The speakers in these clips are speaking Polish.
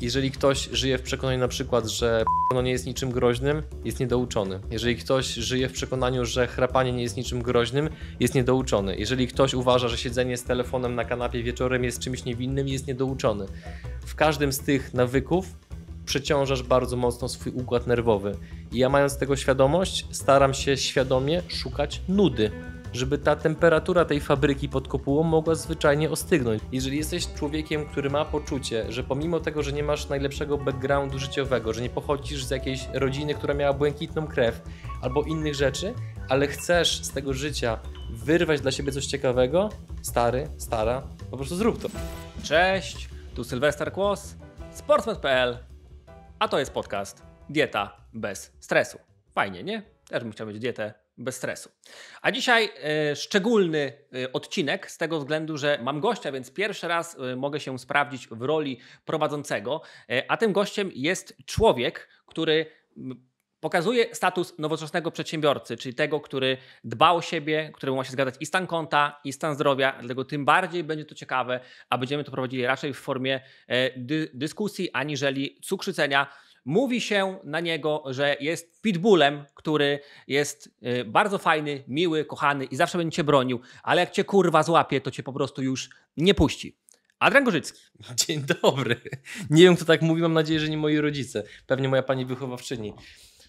Jeżeli ktoś żyje w przekonaniu na przykład, że no nie jest niczym groźnym, jest niedouczony. Jeżeli ktoś żyje w przekonaniu, że chrapanie nie jest niczym groźnym, jest niedouczony. Jeżeli ktoś uważa, że siedzenie z telefonem na kanapie wieczorem jest czymś niewinnym, jest niedouczony. W każdym z tych nawyków przeciążasz bardzo mocno swój układ nerwowy. I ja mając tego świadomość, staram się świadomie szukać nudy żeby ta temperatura tej fabryki pod kopułą mogła zwyczajnie ostygnąć. Jeżeli jesteś człowiekiem, który ma poczucie, że pomimo tego, że nie masz najlepszego backgroundu życiowego, że nie pochodzisz z jakiejś rodziny, która miała błękitną krew albo innych rzeczy, ale chcesz z tego życia wyrwać dla siebie coś ciekawego, stary, stara, po prostu zrób to. Cześć, tu Sylwester Kłos, sportsman.pl, a to jest podcast Dieta bez stresu. Fajnie, nie? Też bym chciał mieć dietę bez stresu. A dzisiaj y, szczególny y, odcinek z tego względu, że mam gościa, więc pierwszy raz y, mogę się sprawdzić w roli prowadzącego, a tym gościem jest człowiek, który pokazuje status nowoczesnego przedsiębiorcy, czyli tego, który dba o siebie, któremu ma się zgadzać i stan konta, i stan zdrowia, dlatego tym bardziej będzie to ciekawe, a będziemy to prowadzili raczej w formie dy dyskusji aniżeli cukrzycenia mówi się na niego, że jest pitbullem, który jest y, bardzo fajny, miły, kochany i zawsze będzie cię bronił, ale jak cię kurwa złapie, to cię po prostu już nie puści. Adrian Gorzycki. No, dzień dobry. Nie wiem, kto tak mówi, mam nadzieję, że nie moi rodzice. Pewnie moja pani wychowawczyni.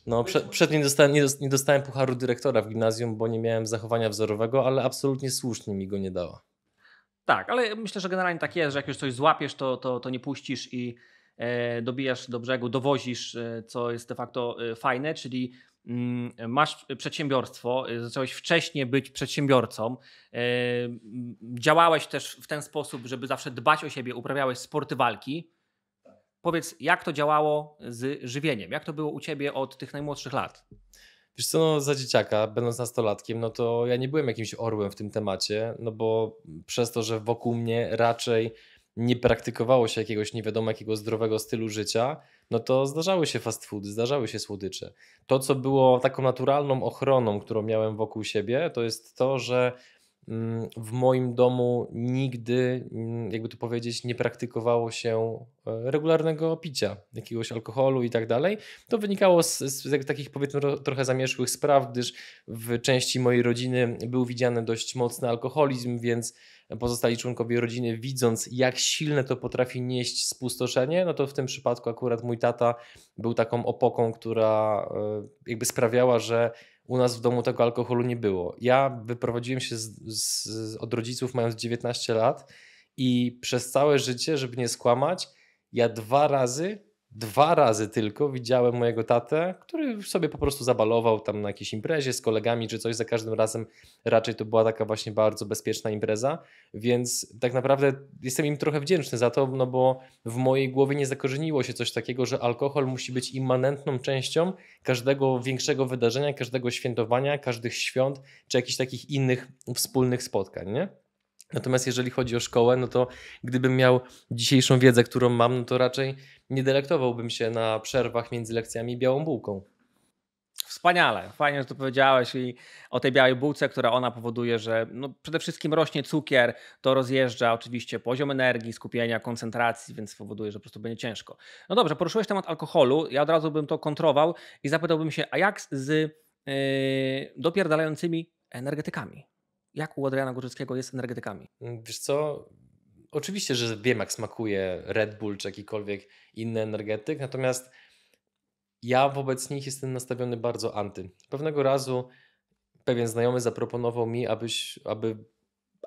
No, przed, przed nie, dostałem, nie, nie dostałem pucharu dyrektora w gimnazjum, bo nie miałem zachowania wzorowego, ale absolutnie słusznie mi go nie dała. Tak, ale myślę, że generalnie tak jest, że jak już coś złapiesz, to, to, to nie puścisz i E, dobijasz do brzegu, dowozisz, e, co jest de facto e, fajne, czyli mm, masz przedsiębiorstwo, zacząłeś wcześniej być przedsiębiorcą, działałeś też w ten sposób, żeby zawsze dbać o siebie, uprawiałeś sporty walki. Powiedz, jak to działało z żywieniem? Jak to było u ciebie od tych najmłodszych lat? Wiesz co, no, za dzieciaka, będąc nastolatkiem, no to ja nie byłem jakimś orłem w tym temacie, no bo przez to, że wokół mnie raczej nie praktykowało się jakiegoś nie wiadomo jakiego zdrowego stylu życia, no to zdarzały się fast foody, zdarzały się słodycze. To, co było taką naturalną ochroną, którą miałem wokół siebie, to jest to, że Mm, w moim domu nigdy, mm, jakby to powiedzieć, nie praktykowało się e, regularnego picia jakiegoś alkoholu i tak dalej. To wynikało z, z, takich powiedzmy trochę zamieszłych spraw, gdyż w części mojej rodziny był widziany dość mocny alkoholizm, więc pozostali członkowie rodziny widząc jak silne to potrafi nieść spustoszenie, no to w tym przypadku akurat mój tata był taką opoką, która e, jakby sprawiała, że u nas w domu tego alkoholu nie było. Ja wyprowadziłem się z, z, od rodziców mając 19 lat i przez całe życie, żeby nie skłamać, ja dwa razy dwa razy tylko widziałem mojego tatę, który sobie po prostu zabalował tam na jakiejś imprezie z kolegami czy coś. Za każdym razem raczej to była taka właśnie bardzo bezpieczna impreza, więc tak naprawdę jestem im trochę wdzięczny za to, no bo w mojej głowie nie zakorzeniło się coś takiego, że alkohol musi być immanentną częścią każdego większego wydarzenia, każdego świętowania, każdych świąt czy jakichś takich innych wspólnych spotkań, nie? Natomiast jeżeli chodzi o szkołę, no to gdybym miał dzisiejszą wiedzę, którą mam, no to raczej nie delektowałbym się na przerwach między lekcjami białą bułką. Wspaniale, fajnie, że to powiedziałeś i o tej białej bułce, która ona powoduje, że no przede wszystkim rośnie cukier, to rozjeżdża oczywiście poziom energii, skupienia, koncentracji, więc powoduje, że po prostu będzie ciężko. No dobrze, poruszyłeś temat alkoholu, ja od razu bym to kontrował i zapytałbym się, a jak z yy, dopierdalającymi energetykami? jak u Adriana Górzyckiego jest energetykami? Mm, wiesz co, oczywiście, że wiem jak smakuje Red Bull czy jakikolwiek inny energetyk, natomiast ja wobec nich jestem nastawiony bardzo anty. Pewnego razu pewien znajomy zaproponował mi, abyś, aby,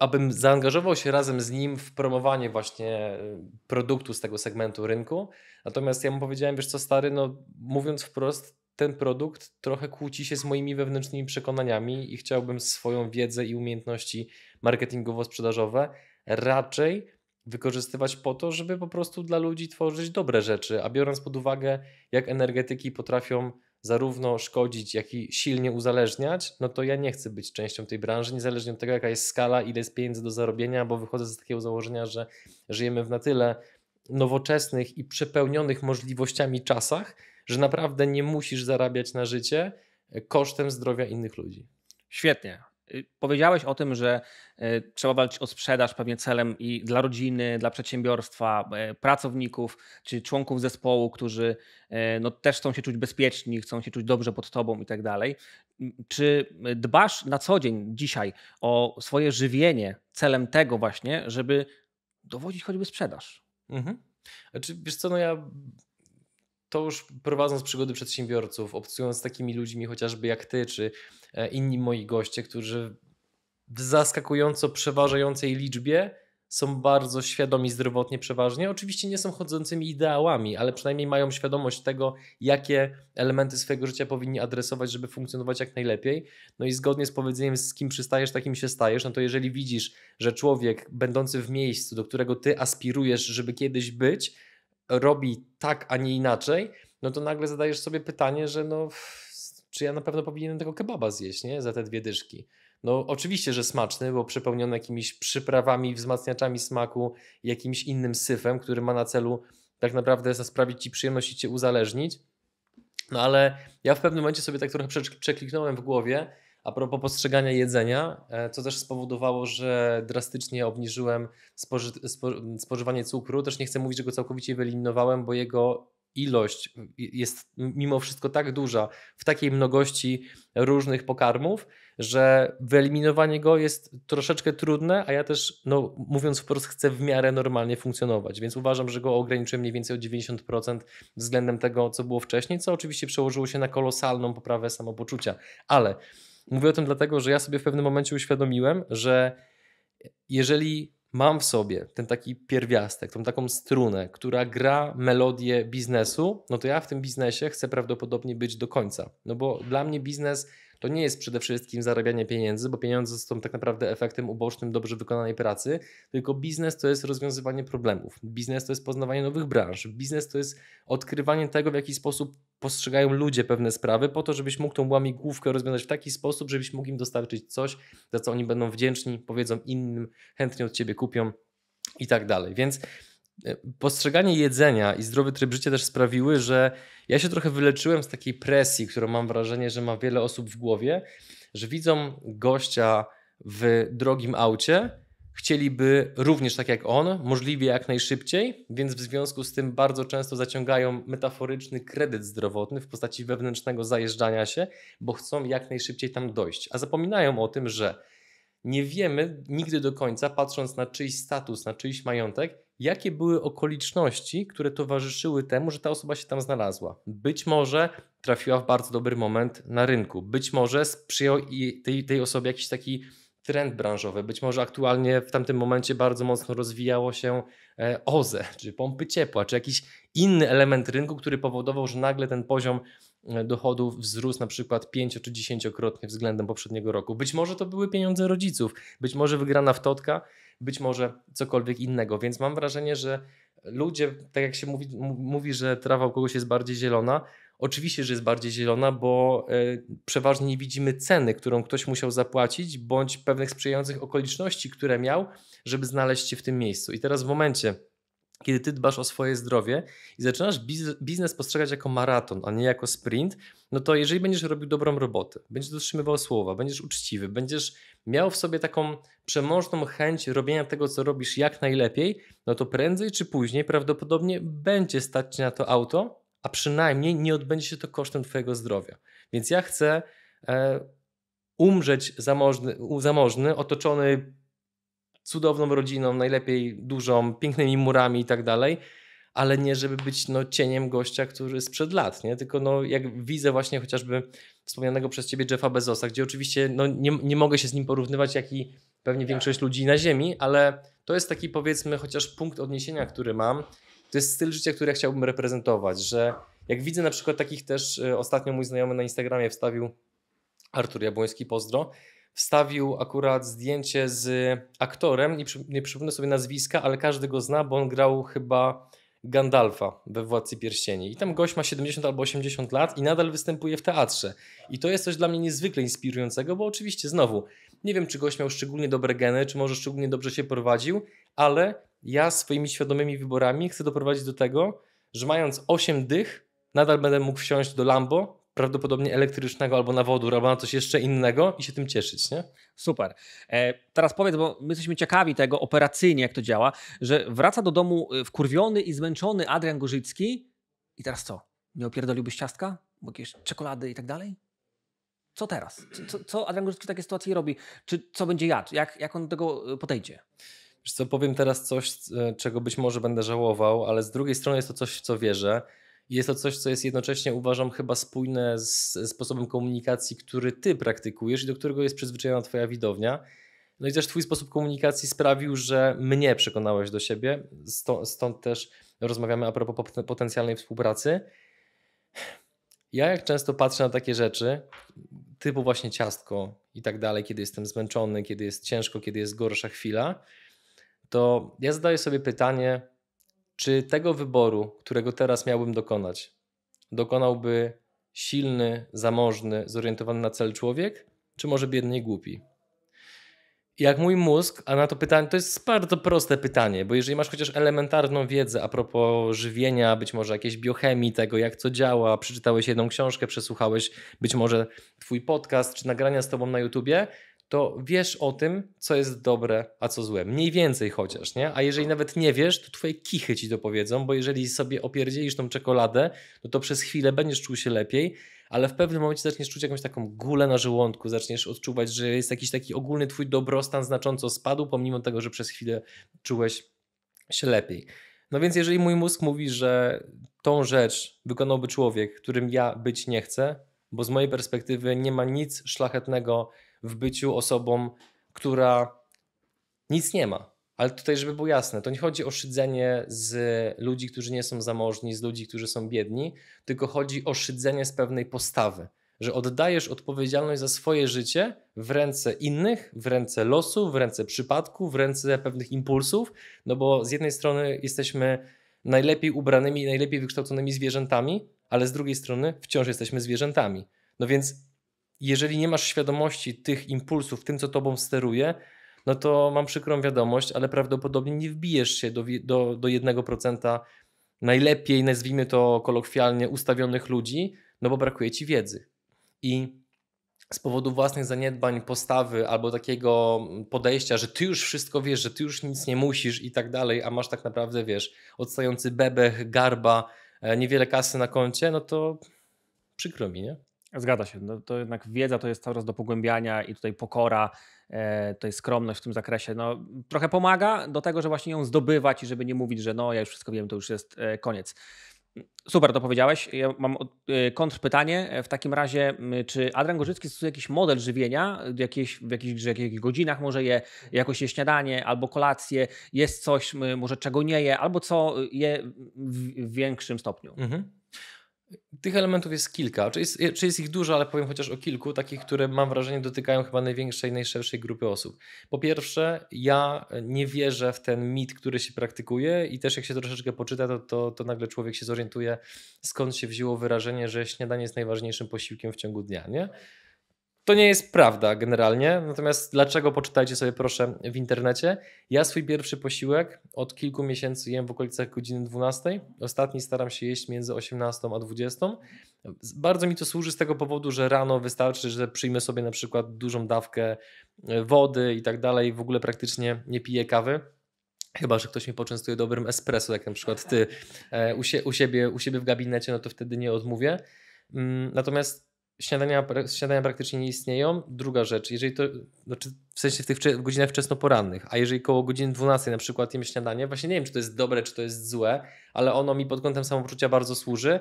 abym zaangażował się razem z nim w promowanie właśnie e, produktu z tego segmentu rynku. Natomiast ja mu powiedziałem, wiesz co stary, no mówiąc wprost, ten produkt trochę kłóci się z moimi wewnętrznymi przekonaniami i chciałbym swoją wiedzę i umiejętności marketingowo-sprzedażowe raczej wykorzystywać po to, żeby po prostu dla ludzi tworzyć dobre rzeczy, a biorąc pod uwagę, jak energetyki potrafią zarówno szkodzić, jak i silnie uzależniać, no to ja nie chcę być częścią tej branży, niezależnie od tego, jaka jest skala, ile jest pieniędzy do zarobienia, bo wychodzę z takiego założenia, że żyjemy w na tyle nowoczesnych i przepełnionych możliwościami czasach, że naprawdę nie musisz zarabiać na życie e, kosztem zdrowia innych ludzi. Świetnie. Y, powiedziałeś o tym, że e, trzeba walczyć o sprzedaż pewnie celem i dla rodziny, dla przedsiębiorstwa, e, pracowników czy członków zespołu, którzy no, też chcą się czuć bezpieczni, chcą się czuć dobrze pod tobą i tak dalej. Czy dbasz na co dzień dzisiaj o swoje żywienie celem tego właśnie, żeby dowodzić choćby sprzedaż? Mhm. Znaczy, wiesz co, no ja to już prowadząc przygody przedsiębiorców, obcując z takimi ludźmi chociażby jak ty, czy e, inni moi goście, którzy w zaskakująco przeważającej liczbie są bardzo świadomi zdrowotnie przeważnie. Oczywiście nie są chodzącymi ideałami, ale przynajmniej mają świadomość tego, jakie elementy swojego życia powinni adresować, żeby funkcjonować jak najlepiej. No i zgodnie z powiedzeniem, z kim przystajesz, takim się stajesz. No to jeżeli widzisz, że człowiek będący w miejscu, do którego ty aspirujesz, żeby kiedyś być, robi tak, a nie inaczej, no to nagle zadajesz sobie pytanie, że no, czy ja na pewno powinienem tego kebaba zjeść, nie? Za te dwie dyszki. No oczywiście, że smaczny, bo przepełniony jakimiś przyprawami, wzmacniaczami smaku, jakimś innym syfem, który ma na celu tak naprawdę sprawić ci przyjemność i cię uzależnić. No ale ja w pewnym momencie sobie tak trochę przekliknąłem w głowie, a propos postrzegania jedzenia, e, co też spowodowało, że drastycznie obniżyłem spoży spożywanie cukru. Też nie chcę mówić, że go całkowicie wyeliminowałem, bo jego ilość jest mimo wszystko tak duża, w takiej mnogości różnych pokarmów, że wyeliminowanie go jest troszeczkę trudne, a ja też, no, mówiąc wprost, chcę w miarę normalnie funkcjonować, więc uważam, że go ograniczyłem mniej więcej o 90% względem tego, co było wcześniej, co oczywiście przełożyło się na kolosalną poprawę samopoczucia, ale Mówię o tym dlatego, że ja sobie w pewnym momencie uświadomiłem, że jeżeli mam w sobie ten taki pierwiastek, tą taką strunę, która gra melodię biznesu, no to ja w tym biznesie chcę prawdopodobnie być do końca. No bo dla mnie biznes to nie jest przede wszystkim zarabianie pieniędzy, bo pieniądze są tak naprawdę efektem ubocznym dobrze wykonanej pracy, tylko biznes to jest rozwiązywanie problemów, biznes to jest poznawanie nowych branż, biznes to jest odkrywanie tego, w jaki sposób postrzegają ludzie pewne sprawy, po to, żebyś mógł tą łamigłówkę rozwiązać w taki sposób, żebyś mógł im dostarczyć coś, za co oni będą wdzięczni, powiedzą innym, chętnie od ciebie kupią i tak dalej. Więc E, postrzeganie jedzenia i zdrowy tryb życia też sprawiły, że ja się trochę wyleczyłem z takiej presji, którą mam wrażenie, że ma wiele osób w głowie, że widzą gościa w drogim aucie, chcieliby również tak jak on, możliwie jak najszybciej, więc w związku z tym bardzo często zaciągają metaforyczny kredyt zdrowotny w postaci wewnętrznego zajeżdżania się, bo chcą jak najszybciej tam dojść. A zapominają o tym, że nie wiemy nigdy do końca, patrząc na czyjś status, na czyjś majątek, jakie były okoliczności, które towarzyszyły temu, że ta osoba się tam znalazła. Być może trafiła w bardzo dobry moment na rynku, być może sprzyjał tej, tej osobie jakiś taki trend branżowy, być może aktualnie w tamtym momencie bardzo mocno rozwijało się e, OZE, czy pompy ciepła, czy jakiś inny element rynku, który powodował, że nagle ten poziom E, dochodów wzrósł na przykład 5 czy 10-krotnie względem poprzedniego roku. Być może to były pieniądze rodziców, być może wygrana w totka, być może cokolwiek innego. Więc mam wrażenie, że ludzie, tak jak się mówi, mówi że trawa u kogoś jest bardziej zielona, Oczywiście, że jest bardziej zielona, bo e, przeważnie nie widzimy ceny, którą ktoś musiał zapłacić, bądź pewnych sprzyjających okoliczności, które miał, żeby znaleźć się w tym miejscu. I teraz w momencie, kiedy ty dbasz o swoje zdrowie i zaczynasz biznes postrzegać jako maraton, a nie jako sprint, no to jeżeli będziesz robił dobrą robotę, będziesz dotrzymywał słowa, będziesz uczciwy, będziesz miał w sobie taką przemożną chęć robienia tego, co robisz jak najlepiej, no to prędzej czy później prawdopodobnie będzie stać ci na to auto, a przynajmniej nie odbędzie się to kosztem twojego zdrowia. Więc ja chcę e, umrzeć zamożny, zamożny otoczony cudowną rodziną, najlepiej dużą, pięknymi murami i tak dalej, ale nie żeby być no, cieniem gościa, który sprzed lat, nie? tylko no, jak widzę właśnie chociażby wspomnianego przez ciebie Jeffa Bezosa, gdzie oczywiście no, nie, nie mogę się z nim porównywać, jak i pewnie tak. większość ludzi na ziemi, ale to jest taki powiedzmy chociaż punkt odniesienia, który mam. To jest styl życia, który ja chciałbym reprezentować, że jak widzę na przykład takich też, y, ostatnio mój znajomy na Instagramie wstawił Artur Jabłoński, pozdro, wstawił akurat zdjęcie z aktorem, nie, przy, nie przypomnę sobie nazwiska, ale każdy go zna, bo on grał chyba Gandalfa we Władcy Pierścieni. I tam gość ma 70 albo 80 lat i nadal występuje w teatrze. I to jest coś dla mnie niezwykle inspirującego, bo oczywiście znowu, nie wiem czy gość miał szczególnie dobre geny, czy może szczególnie dobrze się prowadził, ale ja swoimi świadomymi wyborami chcę doprowadzić do tego, że mając 8 dych, nadal będę mógł wsiąść do Lambo, prawdopodobnie elektrycznego albo na wodór, albo na coś jeszcze innego i się tym cieszyć, nie? Super. E, teraz powiedz, bo my jesteśmy ciekawi tego operacyjnie, jak to działa, że wraca do domu e, wkurwiony i zmęczony Adrian Gorzycki i teraz co? Nie opierdoliłbyś ciastka? Bo jakieś czekolady i tak dalej? Co teraz? Co, co Adrian Gorzycki w takiej sytuacji robi? Czy co będzie jadł? Jak, jak on do tego e, podejdzie? Wiesz co, powiem teraz coś, e, czego być może będę żałował, ale z drugiej strony jest to coś, w co wierzę. Jest to coś, co jest jednocześnie, uważam, chyba spójne z sposobem komunikacji, który ty praktykujesz i do którego jest przyzwyczajona twoja widownia. No i też twój sposób komunikacji sprawił, że mnie przekonałeś do siebie. Stąd, stąd też rozmawiamy a propos potencjalnej współpracy. Ja jak często patrzę na takie rzeczy, typu właśnie ciastko i tak dalej, kiedy jestem zmęczony, kiedy jest ciężko, kiedy jest gorsza chwila, to ja zadaję sobie pytanie, czy tego wyboru, którego teraz miałbym dokonać, dokonałby silny, zamożny, zorientowany na cel człowiek, czy może biedny i głupi? Jak mój mózg, a na to pytanie, to jest bardzo proste pytanie, bo jeżeli masz chociaż elementarną wiedzę a propos żywienia, być może jakiejś biochemii, tego jak co działa, przeczytałeś jedną książkę, przesłuchałeś być może twój podcast czy nagrania z tobą na YouTubie, to wiesz o tym, co jest dobre, a co złe. Mniej więcej chociaż, nie? A jeżeli nawet nie wiesz, to twoje kichy ci to powiedzą, bo jeżeli sobie opierdzielisz tą czekoladę, no to przez chwilę będziesz czuł się lepiej, ale w pewnym momencie zaczniesz czuć jakąś taką gulę na żołądku, zaczniesz odczuwać, że jest jakiś taki ogólny twój dobrostan znacząco spadł, pomimo tego, że przez chwilę czułeś się lepiej. No więc jeżeli mój mózg mówi, że tą rzecz wykonałby człowiek, którym ja być nie chcę, bo z mojej perspektywy nie ma nic szlachetnego w byciu osobą, która nic nie ma. Ale tutaj, żeby było jasne, to nie chodzi o szydzenie z ludzi, którzy nie są zamożni, z ludzi, którzy są biedni, tylko chodzi o szydzenie z pewnej postawy, że oddajesz odpowiedzialność za swoje życie w ręce innych, w ręce losu, w ręce przypadku, w ręce pewnych impulsów, no bo z jednej strony jesteśmy najlepiej ubranymi najlepiej wykształconymi zwierzętami, ale z drugiej strony wciąż jesteśmy zwierzętami. No więc jeżeli nie masz świadomości tych impulsów, tym co tobą steruje, no to mam przykrą wiadomość, ale prawdopodobnie nie wbijesz się do, do, do 1% najlepiej, nazwijmy to kolokwialnie, ustawionych ludzi, no bo brakuje ci wiedzy. I z powodu własnych zaniedbań, postawy albo takiego podejścia, że ty już wszystko wiesz, że ty już nic nie musisz i tak dalej, a masz tak naprawdę, wiesz, odstający bebech, garba, e, niewiele kasy na koncie, no to przykro mi, nie? Zgadza się. No to jednak wiedza to jest cały czas do pogłębiania i tutaj pokora, e, tutaj skromność w tym zakresie no, trochę pomaga do tego, że właśnie ją zdobywać i żeby nie mówić, że no ja już wszystko wiem, to już jest e, koniec. Super, to powiedziałeś. Ja mam e, kontrpytanie. W takim razie, czy Adrian Gorzycki stosuje jakiś model żywienia, jakieś, w jakichś, jakich godzinach może je, jakoś je śniadanie albo kolację, jest coś, może czego nie je, albo co je w większym stopniu? Mhm. Tych elementów jest kilka, czy jest, czy jest ich dużo, ale powiem chociaż o kilku, takich, które mam wrażenie dotykają chyba największej, najszerszej grupy osób. Po pierwsze, ja nie wierzę w ten mit, który się praktykuje i też jak się troszeczkę poczyta, to, to, to nagle człowiek się zorientuje, skąd się wzięło wyrażenie, że śniadanie jest najważniejszym posiłkiem w ciągu dnia, nie? To nie jest prawda generalnie, natomiast dlaczego poczytajcie sobie proszę w internecie. Ja swój pierwszy posiłek od kilku miesięcy jem w okolicach godziny 12. Ostatni staram się jeść między 18 a 20. Bardzo mi to służy z tego powodu, że rano wystarczy, że przyjmę sobie na przykład dużą dawkę e, wody i tak dalej. W ogóle praktycznie nie piję kawy. Chyba, że ktoś mnie poczęstuje dobrym espresso, jak na przykład ty e, u, u siebie, u siebie w gabinecie, no to wtedy nie odmówię. Mm, natomiast śniadania, śniadania praktycznie nie istnieją. Druga rzecz, jeżeli to, znaczy w sensie w tych w godzinach wczesnoporannych, a jeżeli koło godziny 12 na przykład jem śniadanie, właśnie nie wiem, czy to jest dobre, czy to jest złe, ale ono mi pod kątem samopoczucia bardzo służy.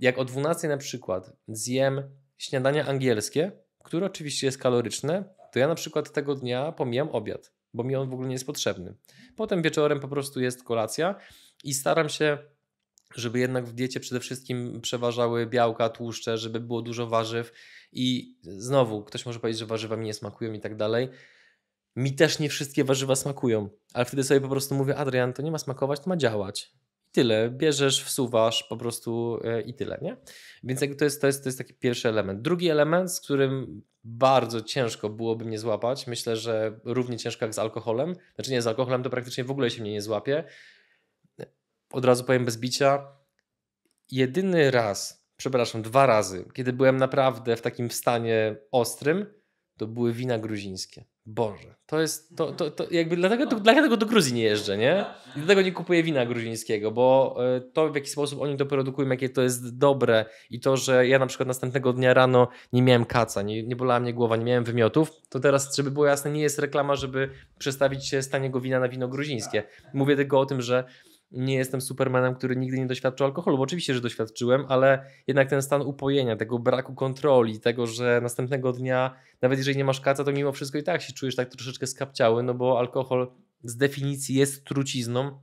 Jak o 12 na przykład zjem śniadanie angielskie, które oczywiście jest kaloryczne, to ja na przykład tego dnia pomijam obiad, bo mi on w ogóle nie jest potrzebny. Potem wieczorem po prostu jest kolacja i staram się żeby jednak w diecie przede wszystkim przeważały białka, tłuszcze, żeby było dużo warzyw i znowu ktoś może powiedzieć, że warzywa mi nie smakują i tak dalej. Mi też nie wszystkie warzywa smakują, ale wtedy sobie po prostu mówię, Adrian, to nie ma smakować, to ma działać. I tyle, bierzesz, wsuwasz po prostu e, i tyle, nie? Więc to jest, to, jest, to jest taki pierwszy element. Drugi element, z którym bardzo ciężko byłoby mnie złapać, myślę, że równie ciężko jak z alkoholem, znaczy nie, z alkoholem to praktycznie w ogóle się mnie nie złapie, od razu powiem bez bicia, jedyny raz, przepraszam, dwa razy, kiedy byłem naprawdę w takim stanie ostrym, to były wina gruzińskie. Boże, to jest, to, to, to jakby dlatego, to, dlatego do Gruzji nie jeżdżę, nie? I dlatego nie kupuję wina gruzińskiego, bo e, to w jaki sposób oni to produkują, jakie to jest dobre i to, że ja na przykład następnego dnia rano nie miałem kaca, nie, nie bolała mnie głowa, nie miałem wymiotów, to teraz, żeby było jasne, nie jest reklama, żeby przestawić się z taniego wina na wino gruzińskie. Mówię tylko o tym, że nie jestem supermanem, który nigdy nie doświadczył alkoholu, bo oczywiście, że doświadczyłem, ale jednak ten stan upojenia, tego braku kontroli, tego, że następnego dnia, nawet jeżeli nie masz kaca, to mimo wszystko i tak się czujesz tak troszeczkę skapciały, no bo alkohol z definicji jest trucizną,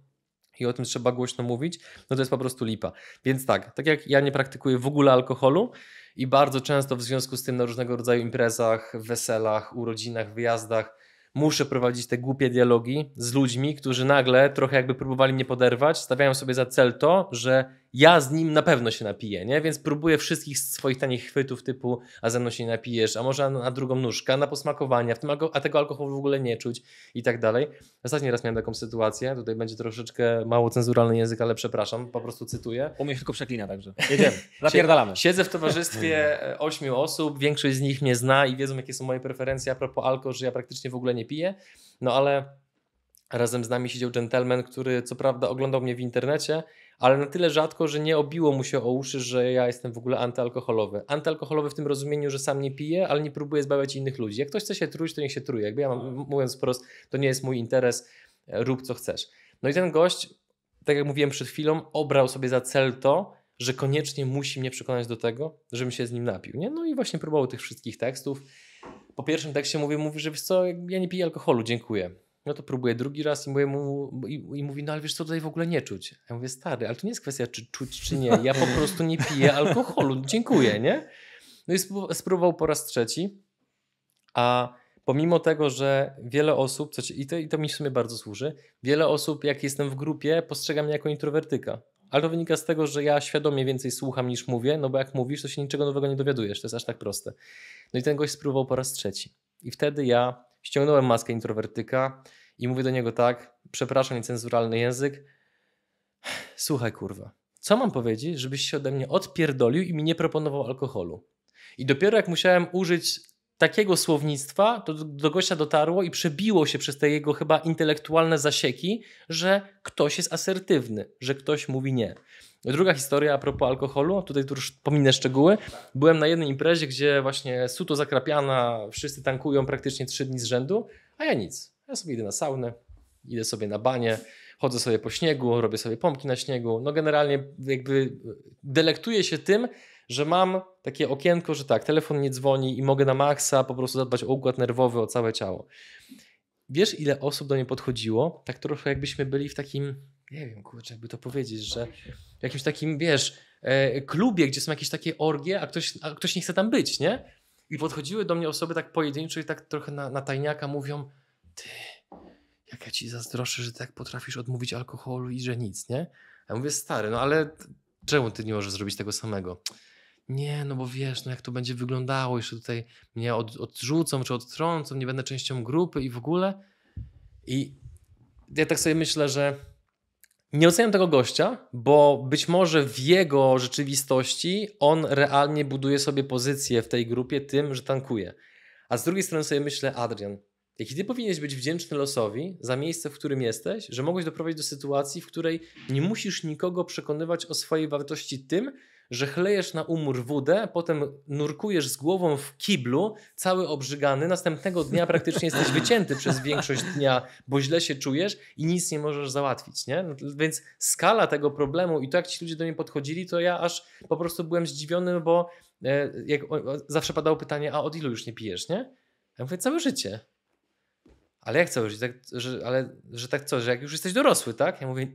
i o tym trzeba głośno mówić, no to jest po prostu lipa. Więc tak, tak jak ja nie praktykuję w ogóle alkoholu i bardzo często w związku z tym na różnego rodzaju imprezach, weselach, urodzinach, wyjazdach muszę prowadzić te głupie dialogi z ludźmi, którzy nagle trochę jakby próbowali mnie poderwać, stawiają sobie za cel to, że ja z nim na pewno się napiję, nie? Więc próbuję wszystkich swoich tanich chwytów typu, a ze mną się nie napijesz, a może na, drugą nóżkę, na posmakowania, w tym a tego alkoholu w ogóle nie czuć i tak dalej. Ostatni raz miałem taką sytuację, tutaj będzie troszeczkę mało cenzuralny język, ale przepraszam, po prostu cytuję. U mnie tylko przeklina także. Jedziemy, zapierdalamy. Siedzę w towarzystwie ośmiu osób, większość z nich mnie zna i wiedzą jakie są moje preferencje a propos alkoholu, że ja praktycznie w ogóle nie piję, no ale Razem z nami siedział dżentelmen, który co prawda oglądał mnie w internecie, ale na tyle rzadko, że nie obiło mu się o uszy, że ja jestem w ogóle antyalkoholowy. Antyalkoholowy w tym rozumieniu, że sam nie piję, ale nie próbuję zbawiać innych ludzi. Jak ktoś chce się truć, to niech się truje. Jakby ja mam, mówiąc wprost, to nie jest mój interes, e, rób co chcesz. No i ten gość, tak jak mówiłem przed chwilą, obrał sobie za cel to, że koniecznie musi mnie przekonać do tego, żebym się z nim napił. Nie? No i właśnie próbował tych wszystkich tekstów. Po pierwszym tekście mówię, mówi, że wiesz co, ja nie piję alkoholu, dziękuję. No to próbuję drugi raz i, mówię mu, i, i mówi, no ale wiesz co, tutaj w ogóle nie czuć. Ja mówię, stary, ale to nie jest kwestia czy czuć, czy nie. Ja po prostu nie piję alkoholu, dziękuję, nie? No i spróbował po raz trzeci, a pomimo tego, że wiele osób, co i, to, i to mi w sumie bardzo służy, wiele osób, jak jestem w grupie, postrzega mnie jako introwertyka. Ale to wynika z tego, że ja świadomie więcej słucham niż mówię, no bo jak mówisz, to się niczego nowego nie dowiadujesz, to jest aż tak proste. No i ten gość spróbował po raz trzeci. I wtedy ja Ściągnąłem maskę introwertyka i mówię do niego tak, przepraszam, niecenzuralny język. Słuchaj, kurwa, co mam powiedzieć, żebyś się ode mnie odpierdolił i mi nie proponował alkoholu? I dopiero jak musiałem użyć takiego słownictwa to do gościa dotarło i przebiło się przez te jego chyba intelektualne zasieki, że ktoś jest asertywny, że ktoś mówi nie. Druga historia a propos alkoholu, tutaj tu już pominę szczegóły. Byłem na jednej imprezie, gdzie właśnie suto zakrapiana, wszyscy tankują praktycznie trzy dni z rzędu, a ja nic. Ja sobie idę na saunę, idę sobie na banie, chodzę sobie po śniegu, robię sobie pompki na śniegu. No generalnie jakby delektuję się tym, że mam takie okienko, że tak, telefon nie dzwoni i mogę na maksa po prostu zadbać o układ nerwowy, o całe ciało. Wiesz, ile osób do mnie podchodziło? Tak trochę jakbyśmy byli w takim, nie wiem, kurczę, jakby to powiedzieć, że w jakimś takim, wiesz, e, klubie, gdzie są jakieś takie orgie, a ktoś, a ktoś nie chce tam być, nie? I podchodziły do mnie osoby tak pojedynczo i tak trochę na, na tajniaka mówią, ty, jak ja ci zazdroszę, że tak potrafisz odmówić alkoholu i że nic, nie? Ja mówię, stary, no ale czemu ty nie możesz zrobić tego samego? nie, no bo wiesz, no jak to będzie wyglądało, jeszcze tutaj mnie od, odrzucą czy odtrącą, nie będę częścią grupy i w ogóle. I ja tak sobie myślę, że nie oceniam tego gościa, bo być może w jego rzeczywistości on realnie buduje sobie pozycję w tej grupie tym, że tankuje. A z drugiej strony sobie myślę, Adrian, jaki ty powinieneś być wdzięczny losowi za miejsce, w którym jesteś, że mogłeś doprowadzić do sytuacji, w której nie musisz nikogo przekonywać o swojej wartości tym, że chlejesz na umór wódę, potem nurkujesz z głową w kiblu, cały obrzygany, następnego dnia praktycznie jesteś wycięty przez większość dnia, bo źle się czujesz i nic nie możesz załatwić, nie? No, więc skala tego problemu i to jak ci ludzie do mnie podchodzili, to ja aż po prostu byłem zdziwiony, bo e, jak, o, zawsze padało pytanie, a od ilu już nie pijesz, nie? Ja mówię, całe życie. Ale jak całe życie? Tak, że, ale, że tak co, że jak już jesteś dorosły, tak? Ja mówię,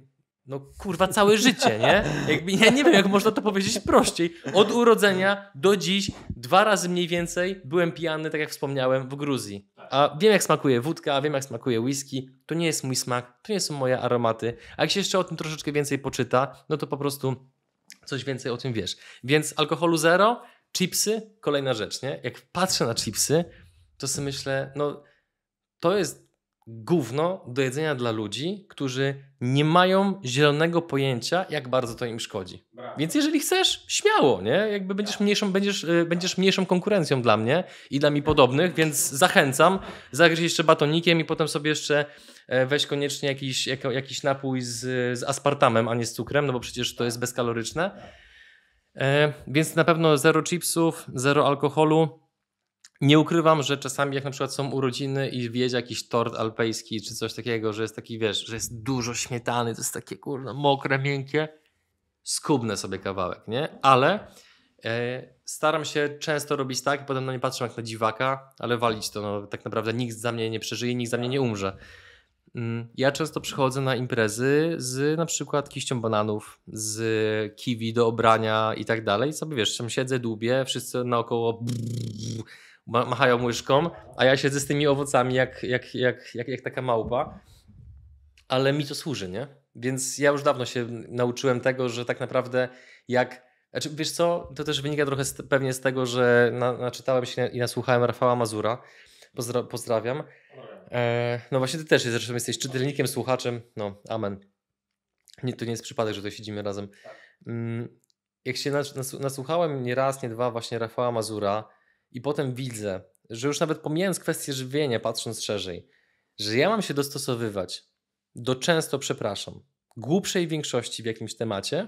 no kurwa całe życie, nie? Jakby, ja nie wiem, jak można to powiedzieć prościej. Od urodzenia do dziś dwa razy mniej więcej byłem pijany, tak jak wspomniałem, w Gruzji. A wiem, jak smakuje wódka, wiem, jak smakuje whisky. To nie jest mój smak, to nie są moje aromaty. A jak się jeszcze o tym troszeczkę więcej poczyta, no to po prostu coś więcej o tym wiesz. Więc alkoholu zero, chipsy, kolejna rzecz, nie? Jak patrzę na chipsy, to sobie myślę, no to jest gówno do jedzenia dla ludzi, którzy nie mają zielonego pojęcia, jak bardzo to im szkodzi. Brawo. Więc jeżeli chcesz, śmiało, nie? Jakby będziesz tak. mniejszą, będziesz, y, będziesz mniejszą konkurencją dla mnie i dla mi podobnych, więc zachęcam. Zagryź jeszcze batonikiem i potem sobie jeszcze e, weź koniecznie jakiś, jakiś napój z, z aspartamem, a nie z cukrem, no bo przecież to jest bezkaloryczne. E, więc na pewno zero chipsów, zero alkoholu, nie ukrywam, że czasami jak na przykład są urodziny i wjedzie jakiś tort alpejski czy coś takiego, że jest taki, wiesz, że jest dużo śmietany, to jest takie kurde mokre, miękkie, skubnę sobie kawałek, nie? Ale e, staram się często robić tak, i potem na nie patrzę jak na dziwaka, ale walić to, no, tak naprawdę nikt za mnie nie przeżyje, nikt za mnie nie umrze. Mm, ja często przychodzę na imprezy z na przykład kiścią bananów, z kiwi do obrania i tak dalej. Sobie wiesz, tam siedzę, dłubię, wszyscy naokoło brrr, machają łyżką, a ja siedzę z tymi owocami jak, jak, jak, jak, jak taka małpa. Ale mi to służy, nie? Więc ja już dawno się nauczyłem tego, że tak naprawdę jak znaczy, wiesz co, to też wynika trochę z, pewnie z tego, że na, naczytałem się i nasłuchałem Rafała Mazura. Pozdra, pozdrawiam. E, no właśnie ty też jest, zresztą jesteś czytelnikiem, słuchaczem. No, amen. Nie, to nie jest przypadek, że to siedzimy razem. Mm, jak się nasłuchałem nie raz, nie dwa właśnie Rafała Mazura, i potem widzę, że już nawet pomijając kwestię żywienia, patrząc szerzej, że ja mam się dostosowywać do często, przepraszam, głupszej większości w jakimś temacie,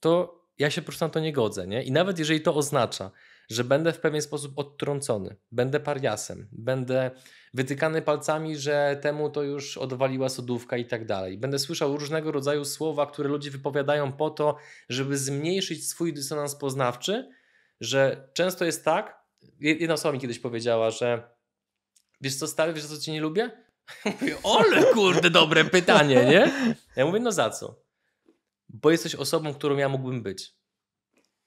to ja się po prostu na to nie godzę. Nie? I nawet jeżeli to oznacza, że będę w pewien sposób odtrącony, będę pariasem, będę wytykany palcami, że temu to już odwaliła sodówka i tak dalej. Będę słyszał różnego rodzaju słowa, które ludzie wypowiadają po to, żeby zmniejszyć swój dysonans poznawczy, że często jest tak, jedna osoba mi kiedyś powiedziała, że wiesz co stary, wiesz co cię nie lubię? Mówię, ole kurde, dobre pytanie, nie? Ja mówię, no za co? Bo jesteś osobą, którą ja mógłbym być.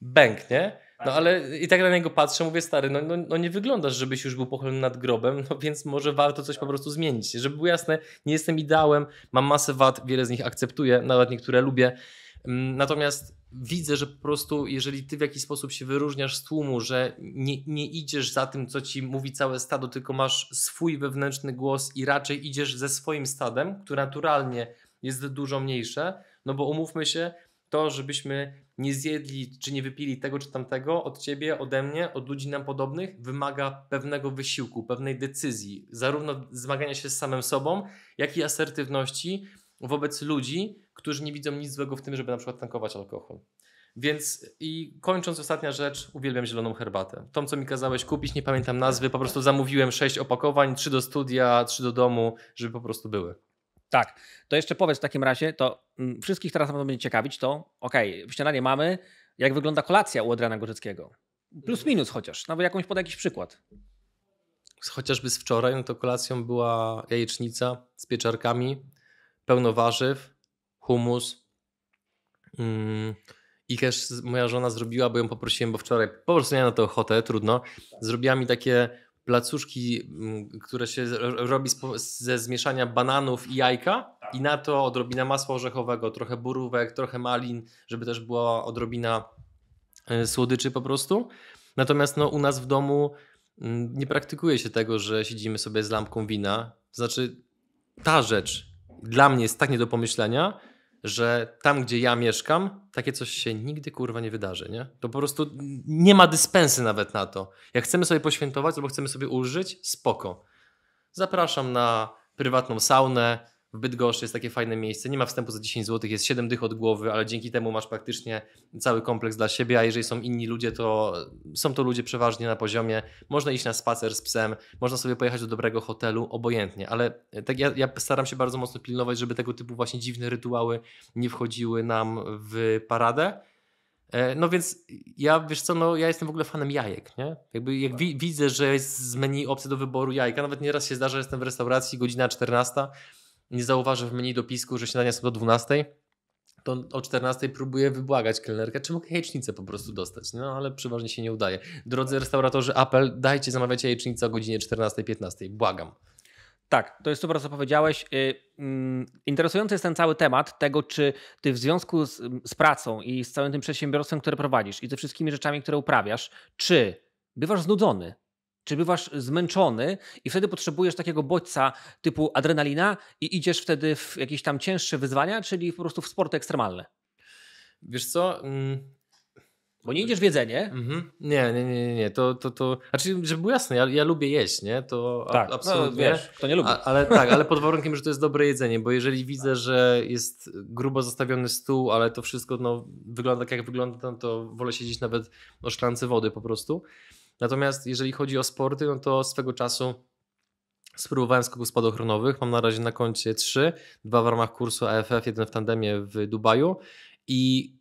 Bęk, nie? No ale i tak na niego patrzę, mówię, stary, no, no, no nie wyglądasz, żebyś już był pochylony nad grobem, no więc może warto coś po prostu zmienić. Żeby było jasne, nie jestem ideałem, mam masę wad, wiele z nich akceptuję, nawet niektóre lubię, Natomiast widzę, że po prostu, jeżeli ty w jakiś sposób się wyróżniasz z tłumu, że nie, nie idziesz za tym, co ci mówi całe stado, tylko masz swój wewnętrzny głos i raczej idziesz ze swoim stadem, które naturalnie jest dużo mniejsze, no bo umówmy się, to, żebyśmy nie zjedli czy nie wypili tego czy tamtego od ciebie, ode mnie, od ludzi nam podobnych, wymaga pewnego wysiłku, pewnej decyzji, zarówno zmagania się z samym sobą, jak i asertywności wobec ludzi, którzy nie widzą nic złego w tym, żeby na przykład tankować alkohol. Więc i kończąc, ostatnia rzecz, uwielbiam zieloną herbatę. Tą, co mi kazałeś kupić, nie pamiętam nazwy, po prostu zamówiłem sześć opakowań, trzy do studia, trzy do domu, żeby po prostu były. Tak, to jeszcze powiedz w takim razie, to mm, wszystkich teraz będą będzie ciekawić, to okej, okay, śniadanie mamy, jak wygląda kolacja u Adriana Gorzyckiego? Plus mm. minus chociaż, nawet jakąś pod jakiś przykład. Chociażby z wczoraj, no to kolacją była jajecznica z pieczarkami, pełno warzyw, humus. Mm, I też moja żona zrobiła, bo ją poprosiłem, bo wczoraj po prostu miałem na to ochotę, trudno. Zrobiła mi takie placuszki, mm, które się robi ze zmieszania bananów i jajka i na to odrobina masła orzechowego, trochę burówek, trochę malin, żeby też była odrobina e, słodyczy po prostu. Natomiast no, u nas w domu mm, nie praktykuje się tego, że siedzimy sobie z lampką wina. To znaczy ta rzecz dla mnie jest tak nie do pomyślenia, że tam, gdzie ja mieszkam, takie coś się nigdy kurwa nie wydarzy, nie? To po prostu nie ma dyspensy nawet na to. Jak chcemy sobie poświętować albo chcemy sobie ulżyć, spoko. Zapraszam na prywatną saunę, w Bydgoszczy jest takie fajne miejsce, nie ma wstępu za 10 zł, jest 7 dych od głowy, ale dzięki temu masz praktycznie cały kompleks dla siebie, a jeżeli są inni ludzie, to są to ludzie przeważnie na poziomie, można iść na spacer z psem, można sobie pojechać do dobrego hotelu, obojętnie, ale e, tak ja, ja staram się bardzo mocno pilnować, żeby tego typu właśnie dziwne rytuały nie wchodziły nam w paradę, e, no więc ja, wiesz co, no ja jestem w ogóle fanem jajek, nie? Jakby jak wi widzę, że jest z menu opcja do wyboru jajka, nawet nieraz się zdarza, że jestem w restauracji, godzina 14, nie zauważy w menu dopisku, że śniadania są do 12, to o 14 próbuję wybłagać kelnerkę, czy mogę jajecznicę po prostu dostać. No ale przeważnie się nie udaje. Drodzy restauratorzy, apel, dajcie zamawiać jajecznicę o godzinie 14-15. Błagam. Tak, to jest super, co powiedziałeś. Y, mm, interesujący jest ten cały temat tego, czy ty w związku z, z pracą i z całym tym przedsiębiorstwem, które prowadzisz i ze wszystkimi rzeczami, które uprawiasz, czy bywasz znudzony, czy bywasz zmęczony i wtedy potrzebujesz takiego bodźca typu adrenalina i idziesz wtedy w jakieś tam cięższe wyzwania, czyli po prostu w sporty ekstremalne? Wiesz co, mm. bo nie idziesz w jedzenie. Mhm. Nie, nie, nie, nie. To, to, to... Znaczy, żeby było jasne, ja, ja lubię jeść, nie? To tak, no, absolutnie. No, wiesz, kto nie lubi. A, ale tak, ale pod warunkiem, że to jest dobre jedzenie, bo jeżeli widzę, że jest grubo zostawiony stół, ale to wszystko no, wygląda tak, jak wygląda, no, to wolę siedzieć nawet o szklance wody po prostu. Natomiast jeżeli chodzi o sporty, no to swego czasu spróbowałem skoków spadochronowych. Mam na razie na koncie trzy, dwa w ramach kursu AFF, jeden w tandemie w Dubaju. I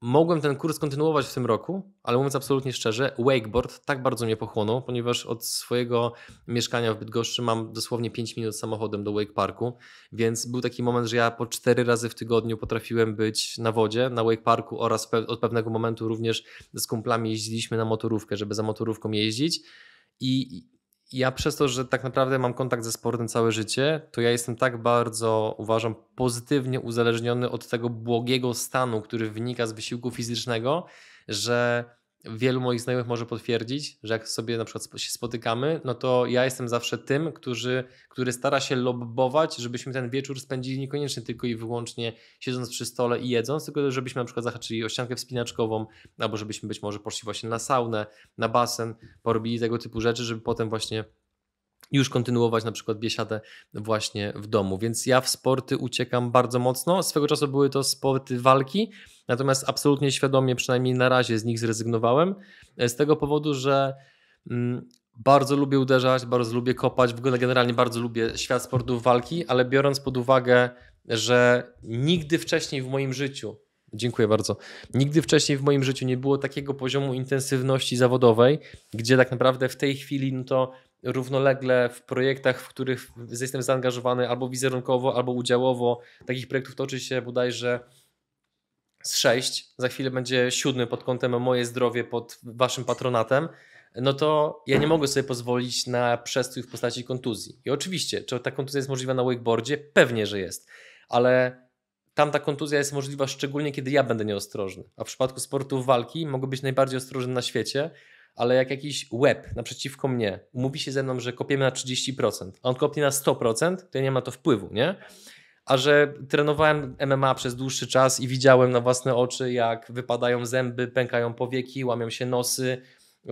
mogłem ten kurs kontynuować w tym roku, ale mówiąc absolutnie szczerze, wakeboard tak bardzo mnie pochłonął, ponieważ od swojego mieszkania w Bydgoszczy mam dosłownie 5 minut samochodem do wake parku, więc był taki moment, że ja po 4 razy w tygodniu potrafiłem być na wodzie, na wake parku oraz pe od pewnego momentu również z kumplami jeździliśmy na motorówkę, żeby za motorówką jeździć i ja przez to, że tak naprawdę mam kontakt ze sportem całe życie, to ja jestem tak bardzo, uważam, pozytywnie uzależniony od tego błogiego stanu, który wynika z wysiłku fizycznego, że wielu moich znajomych może potwierdzić, że jak sobie na przykład się spotykamy, no to ja jestem zawsze tym, który, który stara się lobbować, żebyśmy ten wieczór spędzili niekoniecznie tylko i wyłącznie siedząc przy stole i jedząc, tylko żebyśmy na przykład zahaczyli o ściankę wspinaczkową, albo żebyśmy być może poszli właśnie na saunę, na basen, porobili tego typu rzeczy, żeby potem właśnie już kontynuować na przykład biesiadę właśnie w domu. Więc ja w sporty uciekam bardzo mocno. Swego czasu były to sporty walki, natomiast absolutnie świadomie, przynajmniej na razie z nich zrezygnowałem z tego powodu, że mm, bardzo lubię uderzać, bardzo lubię kopać, w ogóle generalnie bardzo lubię świat sportów walki, ale biorąc pod uwagę, że nigdy wcześniej w moim życiu, dziękuję bardzo, nigdy wcześniej w moim życiu nie było takiego poziomu intensywności zawodowej, gdzie tak naprawdę w tej chwili no to równolegle w projektach, w których jestem zaangażowany albo wizerunkowo, albo udziałowo. Takich projektów toczy się bodajże z sześć, za chwilę będzie siódmy pod kątem moje zdrowie pod waszym patronatem, no to ja nie mogę sobie pozwolić na przestój w postaci kontuzji. I oczywiście, czy ta kontuzja jest możliwa na wakeboardzie? Pewnie, że jest, ale tamta kontuzja jest możliwa szczególnie, kiedy ja będę nieostrożny. A w przypadku sportu walki mogę być najbardziej ostrożny na świecie, ale jak jakiś łeb naprzeciwko mnie mówi się ze mną, że kopiemy na 30%, a on kopnie na 100%, to ja nie ma to wpływu, nie? A że trenowałem MMA przez dłuższy czas i widziałem na własne oczy, jak wypadają zęby, pękają powieki, łamią się nosy,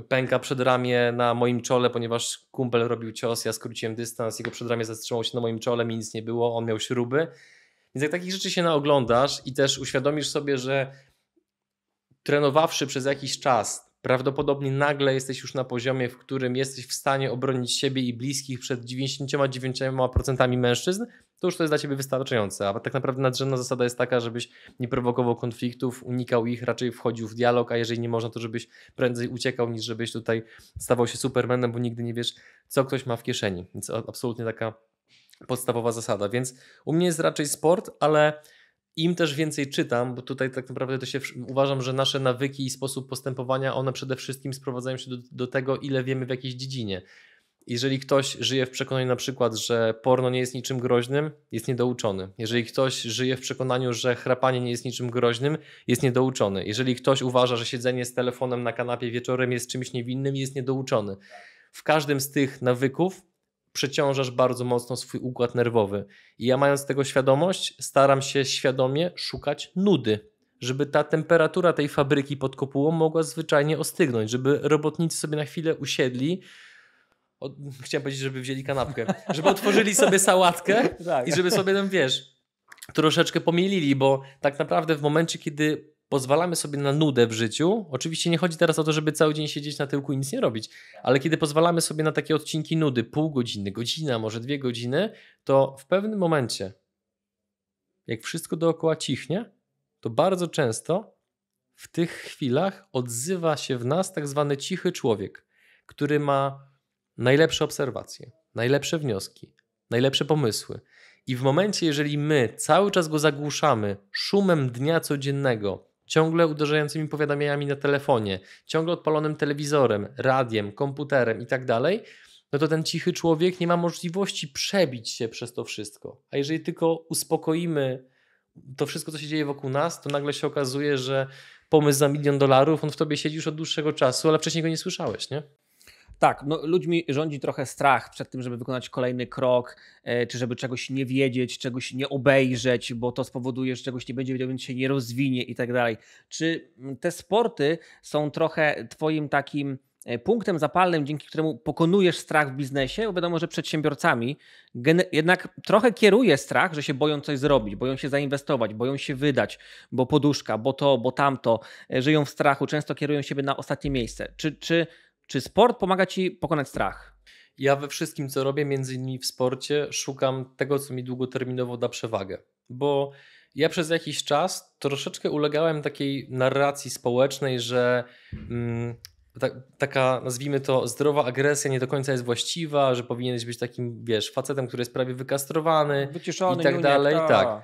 pęka przedramię na moim czole, ponieważ kumpel robił cios, ja skróciłem dystans, jego przedramię zatrzymało się na moim czole, mi nic nie było, on miał śruby. Więc jak takich rzeczy się naoglądasz i też uświadomisz sobie, że trenowawszy przez jakiś czas prawdopodobnie nagle jesteś już na poziomie, w którym jesteś w stanie obronić siebie i bliskich przed 99% mężczyzn, to już to jest dla ciebie wystarczające. A tak naprawdę nadrzędna zasada jest taka, żebyś nie prowokował konfliktów, unikał ich, raczej wchodził w dialog, a jeżeli nie można, to żebyś prędzej uciekał, niż żebyś tutaj stawał się supermanem, bo nigdy nie wiesz, co ktoś ma w kieszeni. Więc absolutnie taka podstawowa zasada. Więc u mnie jest raczej sport, ale im też więcej czytam, bo tutaj tak naprawdę to się uważam, że nasze nawyki i sposób postępowania, one przede wszystkim sprowadzają się do, do tego, ile wiemy w jakiejś dziedzinie. Jeżeli ktoś żyje w przekonaniu na przykład, że porno nie jest niczym groźnym, jest niedouczony. Jeżeli ktoś żyje w przekonaniu, że chrapanie nie jest niczym groźnym, jest niedouczony. Jeżeli ktoś uważa, że siedzenie z telefonem na kanapie wieczorem jest czymś niewinnym, jest niedouczony. W każdym z tych nawyków przeciążasz bardzo mocno swój układ nerwowy. I ja mając tego świadomość, staram się świadomie szukać nudy, żeby ta temperatura tej fabryki pod kopułą mogła zwyczajnie ostygnąć, żeby robotnicy sobie na chwilę usiedli, chciałem powiedzieć, żeby wzięli kanapkę, żeby otworzyli sobie sałatkę tak. i żeby sobie, tam wiesz, troszeczkę pomilili, bo tak naprawdę w momencie, kiedy pozwalamy sobie na nudę w życiu, oczywiście nie chodzi teraz o to, żeby cały dzień siedzieć na tyłku i nic nie robić, ale kiedy pozwalamy sobie na takie odcinki nudy, pół godziny, godzina, może dwie godziny, to w pewnym momencie, jak wszystko dookoła cichnie, to bardzo często w tych chwilach odzywa się w nas tak zwany cichy człowiek, który ma najlepsze obserwacje, najlepsze wnioski, najlepsze pomysły. I w momencie, jeżeli my cały czas go zagłuszamy szumem dnia codziennego, ciągle uderzającymi powiadomieniami na telefonie, ciągle odpalonym telewizorem, radiem, komputerem i tak dalej, no to ten cichy człowiek nie ma możliwości przebić się przez to wszystko. A jeżeli tylko uspokoimy to wszystko, co się dzieje wokół nas, to nagle się okazuje, że pomysł za milion dolarów, on w tobie siedzi już od dłuższego czasu, ale wcześniej go nie słyszałeś, nie? Tak, no, ludźmi rządzi trochę strach przed tym, żeby wykonać kolejny krok, e, czy żeby czegoś nie wiedzieć, czegoś nie obejrzeć, bo to spowoduje, że czegoś nie będzie wiedział, więc się nie rozwinie i tak dalej. Czy mm, te sporty są trochę Twoim takim e, punktem zapalnym, dzięki któremu pokonujesz strach w biznesie, bo wiadomo, że przedsiębiorcami jednak trochę kieruje strach, że się boją coś zrobić, boją się zainwestować, boją się wydać, bo poduszka, bo to, bo tamto, e, żyją w strachu, często kierują siebie na ostatnie miejsce. Czy, czy czy sport pomaga ci pokonać strach? Ja we wszystkim, co robię, między innymi w sporcie, szukam tego, co mi długoterminowo da przewagę. Bo ja przez jakiś czas troszeczkę ulegałem takiej narracji społecznej, że mm, ta, taka, nazwijmy to, zdrowa agresja nie do końca jest właściwa, że powinieneś być takim, wiesz, facetem, który jest prawie wykastrowany Wyciszony, i tak no dalej. Tak.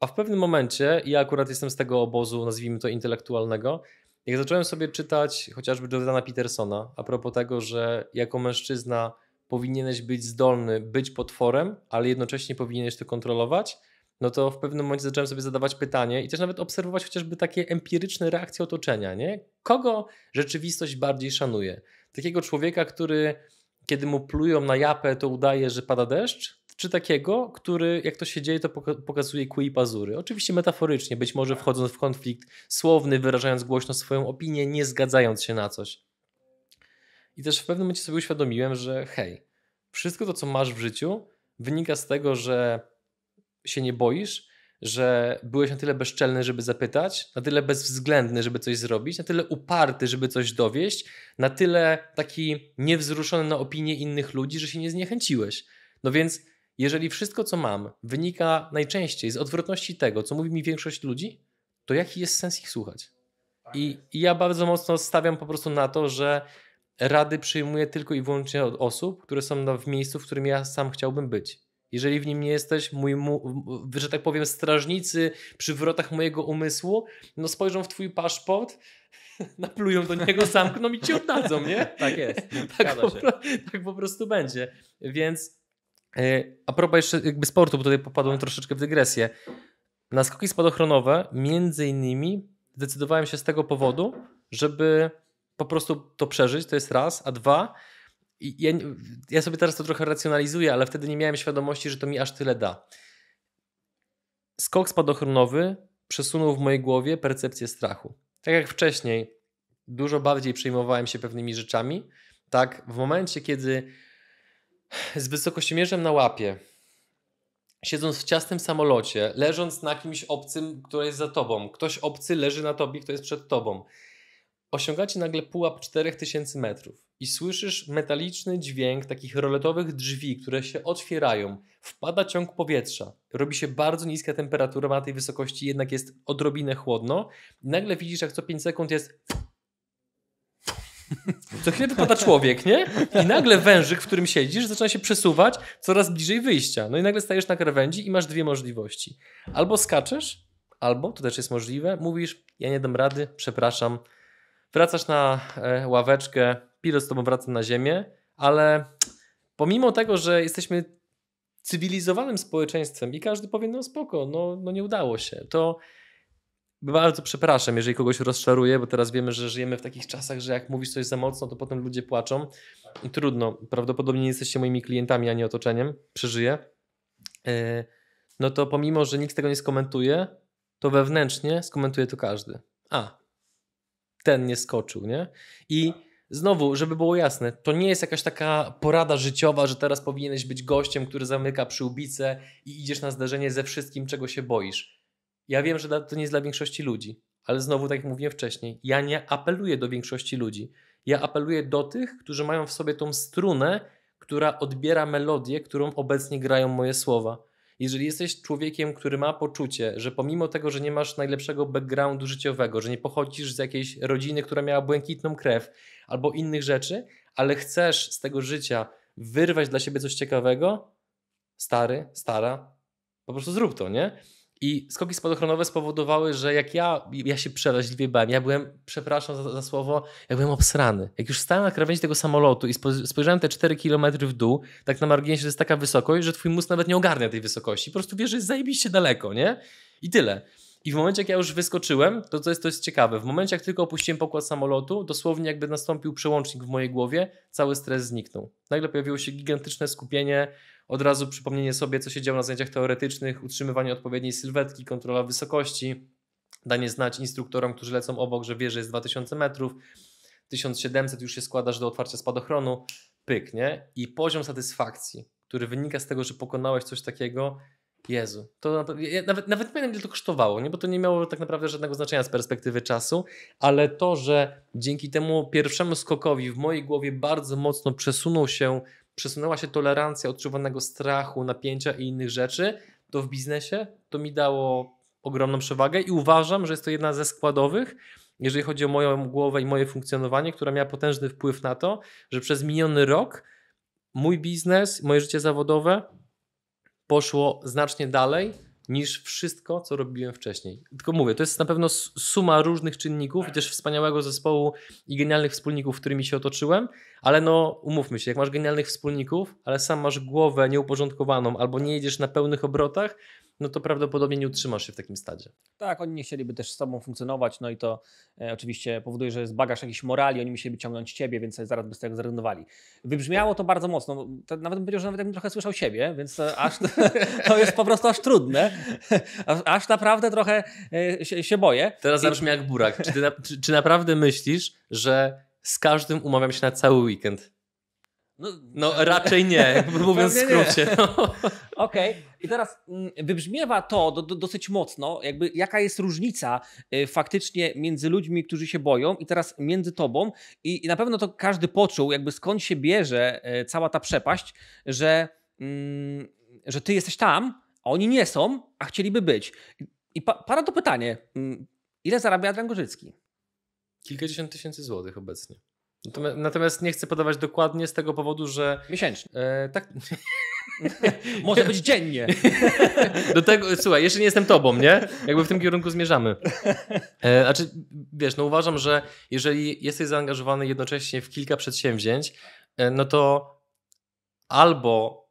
A w pewnym momencie, ja akurat jestem z tego obozu, nazwijmy to intelektualnego, jak zacząłem sobie czytać chociażby Jordana Petersona a propos tego, że jako mężczyzna powinieneś być zdolny być potworem, ale jednocześnie powinieneś to kontrolować, no to w pewnym momencie zacząłem sobie zadawać pytanie i też nawet obserwować chociażby takie empiryczne reakcje otoczenia, nie? Kogo rzeczywistość bardziej szanuje? Takiego człowieka, który kiedy mu plują na japę, to udaje, że pada deszcz, czy takiego, który jak to się dzieje, to pokazuje kły i pazury. Oczywiście metaforycznie, być może wchodząc w konflikt słowny, wyrażając głośno swoją opinię, nie zgadzając się na coś. I też w pewnym momencie sobie uświadomiłem, że hej, wszystko to, co masz w życiu, wynika z tego, że się nie boisz, że byłeś na tyle bezczelny, żeby zapytać, na tyle bezwzględny, żeby coś zrobić, na tyle uparty, żeby coś dowieść, na tyle taki niewzruszony na opinię innych ludzi, że się nie zniechęciłeś. No więc jeżeli wszystko, co mam, wynika najczęściej z odwrotności tego, co mówi mi większość ludzi, to jaki jest sens ich słuchać? Tak I, i ja bardzo mocno stawiam po prostu na to, że rady przyjmuję tylko i wyłącznie od osób, które są w miejscu, w którym ja sam chciałbym być. Jeżeli w nim nie jesteś, mój, że tak powiem, strażnicy przy wrotach mojego umysłu, no spojrzą w twój paszport, naplują do niego, zamkną i ci oddadzą, nie? Tak jest. tak, po, tak po prostu będzie. Więc E, a propos jeszcze jakby sportu, bo tutaj popadłem troszeczkę w dygresję. Na skoki spadochronowe między innymi zdecydowałem się z tego powodu, żeby po prostu to przeżyć, to jest raz, a dwa, ja, ja sobie teraz to trochę racjonalizuję, ale wtedy nie miałem świadomości, że to mi aż tyle da. Skok spadochronowy przesunął w mojej głowie percepcję strachu. Tak jak wcześniej, dużo bardziej przejmowałem się pewnymi rzeczami, tak w momencie, kiedy z wysokościomierzem na łapie, siedząc w ciasnym samolocie, leżąc na kimś obcym, który jest za tobą, ktoś obcy leży na tobie, kto jest przed tobą, osiągacie nagle pułap 4000 metrów i słyszysz metaliczny dźwięk takich roletowych drzwi, które się otwierają, wpada ciąg powietrza, robi się bardzo niska temperatura, na tej wysokości jednak jest odrobinę chłodno, nagle widzisz, jak co 5 sekund jest co chwilę wypada człowiek, nie? I nagle wężyk, w którym siedzisz, zaczyna się przesuwać coraz bliżej wyjścia. No i nagle stajesz na krawędzi i masz dwie możliwości. Albo skaczesz, albo, to też jest możliwe, mówisz, ja nie dam rady, przepraszam. Wracasz na e, ławeczkę, pilot z tobą wraca na ziemię, ale pomimo tego, że jesteśmy cywilizowanym społeczeństwem i każdy powie, no spoko, no, no nie udało się, to bardzo przepraszam, jeżeli kogoś rozczaruję, bo teraz wiemy, że żyjemy w takich czasach, że jak mówisz coś za mocno, to potem ludzie płaczą. I trudno, prawdopodobnie nie jesteście moimi klientami ani otoczeniem, przeżyję. E, no to pomimo, że nikt tego nie skomentuje, to wewnętrznie skomentuje to każdy. A, ten nie skoczył, nie? I znowu, żeby było jasne, to nie jest jakaś taka porada życiowa, że teraz powinieneś być gościem, który zamyka przyłbicę i idziesz na zdarzenie ze wszystkim, czego się boisz. Ja wiem, że to nie jest dla większości ludzi, ale znowu, tak jak mówiłem wcześniej, ja nie apeluję do większości ludzi. Ja apeluję do tych, którzy mają w sobie tą strunę, która odbiera melodię, którą obecnie grają moje słowa. Jeżeli jesteś człowiekiem, który ma poczucie, że pomimo tego, że nie masz najlepszego backgroundu życiowego, że nie pochodzisz z jakiejś rodziny, która miała błękitną krew albo innych rzeczy, ale chcesz z tego życia wyrwać dla siebie coś ciekawego, stary, stara, po prostu zrób to, nie? I skoki spadochronowe spowodowały, że jak ja, ja się przeraźliwie bałem, ja byłem, przepraszam za, za słowo, ja byłem obsrany. Jak już stałem na krawędzi tego samolotu i spojrzałem te 4 km w dół, tak na marginesie jest taka wysokość, że twój mózg nawet nie ogarnia tej wysokości. Po prostu wiesz, że jest zajebiście daleko, nie? I tyle. I w momencie, jak ja już wyskoczyłem, to to jest, to jest ciekawe, w momencie, jak tylko opuściłem pokład samolotu, dosłownie jakby nastąpił przełącznik w mojej głowie, cały stres zniknął. Nagle pojawiło się gigantyczne skupienie od razu przypomnienie sobie, co się działo na zajęciach teoretycznych, utrzymywanie odpowiedniej sylwetki, kontrola wysokości, danie znać instruktorom, którzy lecą obok, że wie, że jest 2000 metrów, 1700 już się składasz do otwarcia spadochronu, pyk, nie? I poziom satysfakcji, który wynika z tego, że pokonałeś coś takiego, Jezu, to nawet, nawet nie pamiętam, ile to kosztowało, nie? bo to nie miało tak naprawdę żadnego znaczenia z perspektywy czasu, ale to, że dzięki temu pierwszemu skokowi w mojej głowie bardzo mocno przesunął się przesunęła się tolerancja odczuwanego strachu, napięcia i innych rzeczy, to w biznesie to mi dało ogromną przewagę i uważam, że jest to jedna ze składowych, jeżeli chodzi o moją głowę i moje funkcjonowanie, która miała potężny wpływ na to, że przez miniony rok mój biznes, moje życie zawodowe poszło znacznie dalej niż wszystko, co robiłem wcześniej. Tylko mówię, to jest na pewno suma różnych czynników i też wspaniałego zespołu i genialnych wspólników, którymi się otoczyłem, ale no umówmy się, jak masz genialnych wspólników, ale sam masz głowę nieuporządkowaną albo nie jedziesz na pełnych obrotach, no to prawdopodobnie nie utrzymasz się w takim stadzie. Tak, oni nie chcieliby też z tobą funkcjonować, no i to e, oczywiście powoduje, że zbagasz bagaż jakiejś morali, oni musieliby ciągnąć ciebie, więc zaraz by z tego zrezygnowali. Wybrzmiało to bardzo mocno, no, to nawet bym powiedział, że nawet jakbym trochę słyszał siebie, więc e, to aż to, jest po prostu aż trudne, aż, aż naprawdę trochę e, się, się, boję. Teraz I... zabrzmi jak burak. Czy, na, czy, czy naprawdę myślisz, że z każdym umawiam się na cały weekend? No, no raczej nie, mówiąc w skrócie. No. Okej, okay. i teraz mm, wybrzmiewa to do, do, dosyć mocno, jakby jaka jest różnica y, faktycznie między ludźmi, którzy się boją i teraz między tobą i, i na pewno to każdy poczuł, jakby skąd się bierze y, cała ta przepaść, że, y, że ty jesteś tam, a oni nie są, a chcieliby być. I pa, para to pytanie, mm, ile zarabia Adrian Gorzycki? Kilkadziesiąt tysięcy złotych obecnie. Natomiast, natomiast, nie chcę podawać dokładnie z tego powodu, że. Miesięcznie. E, tak. Może być dziennie. Do tego, słuchaj, jeszcze nie jestem tobą, nie? Jakby w tym kierunku zmierzamy. E, znaczy, wiesz, no uważam, że jeżeli jesteś zaangażowany jednocześnie w kilka przedsięwzięć, e, no to albo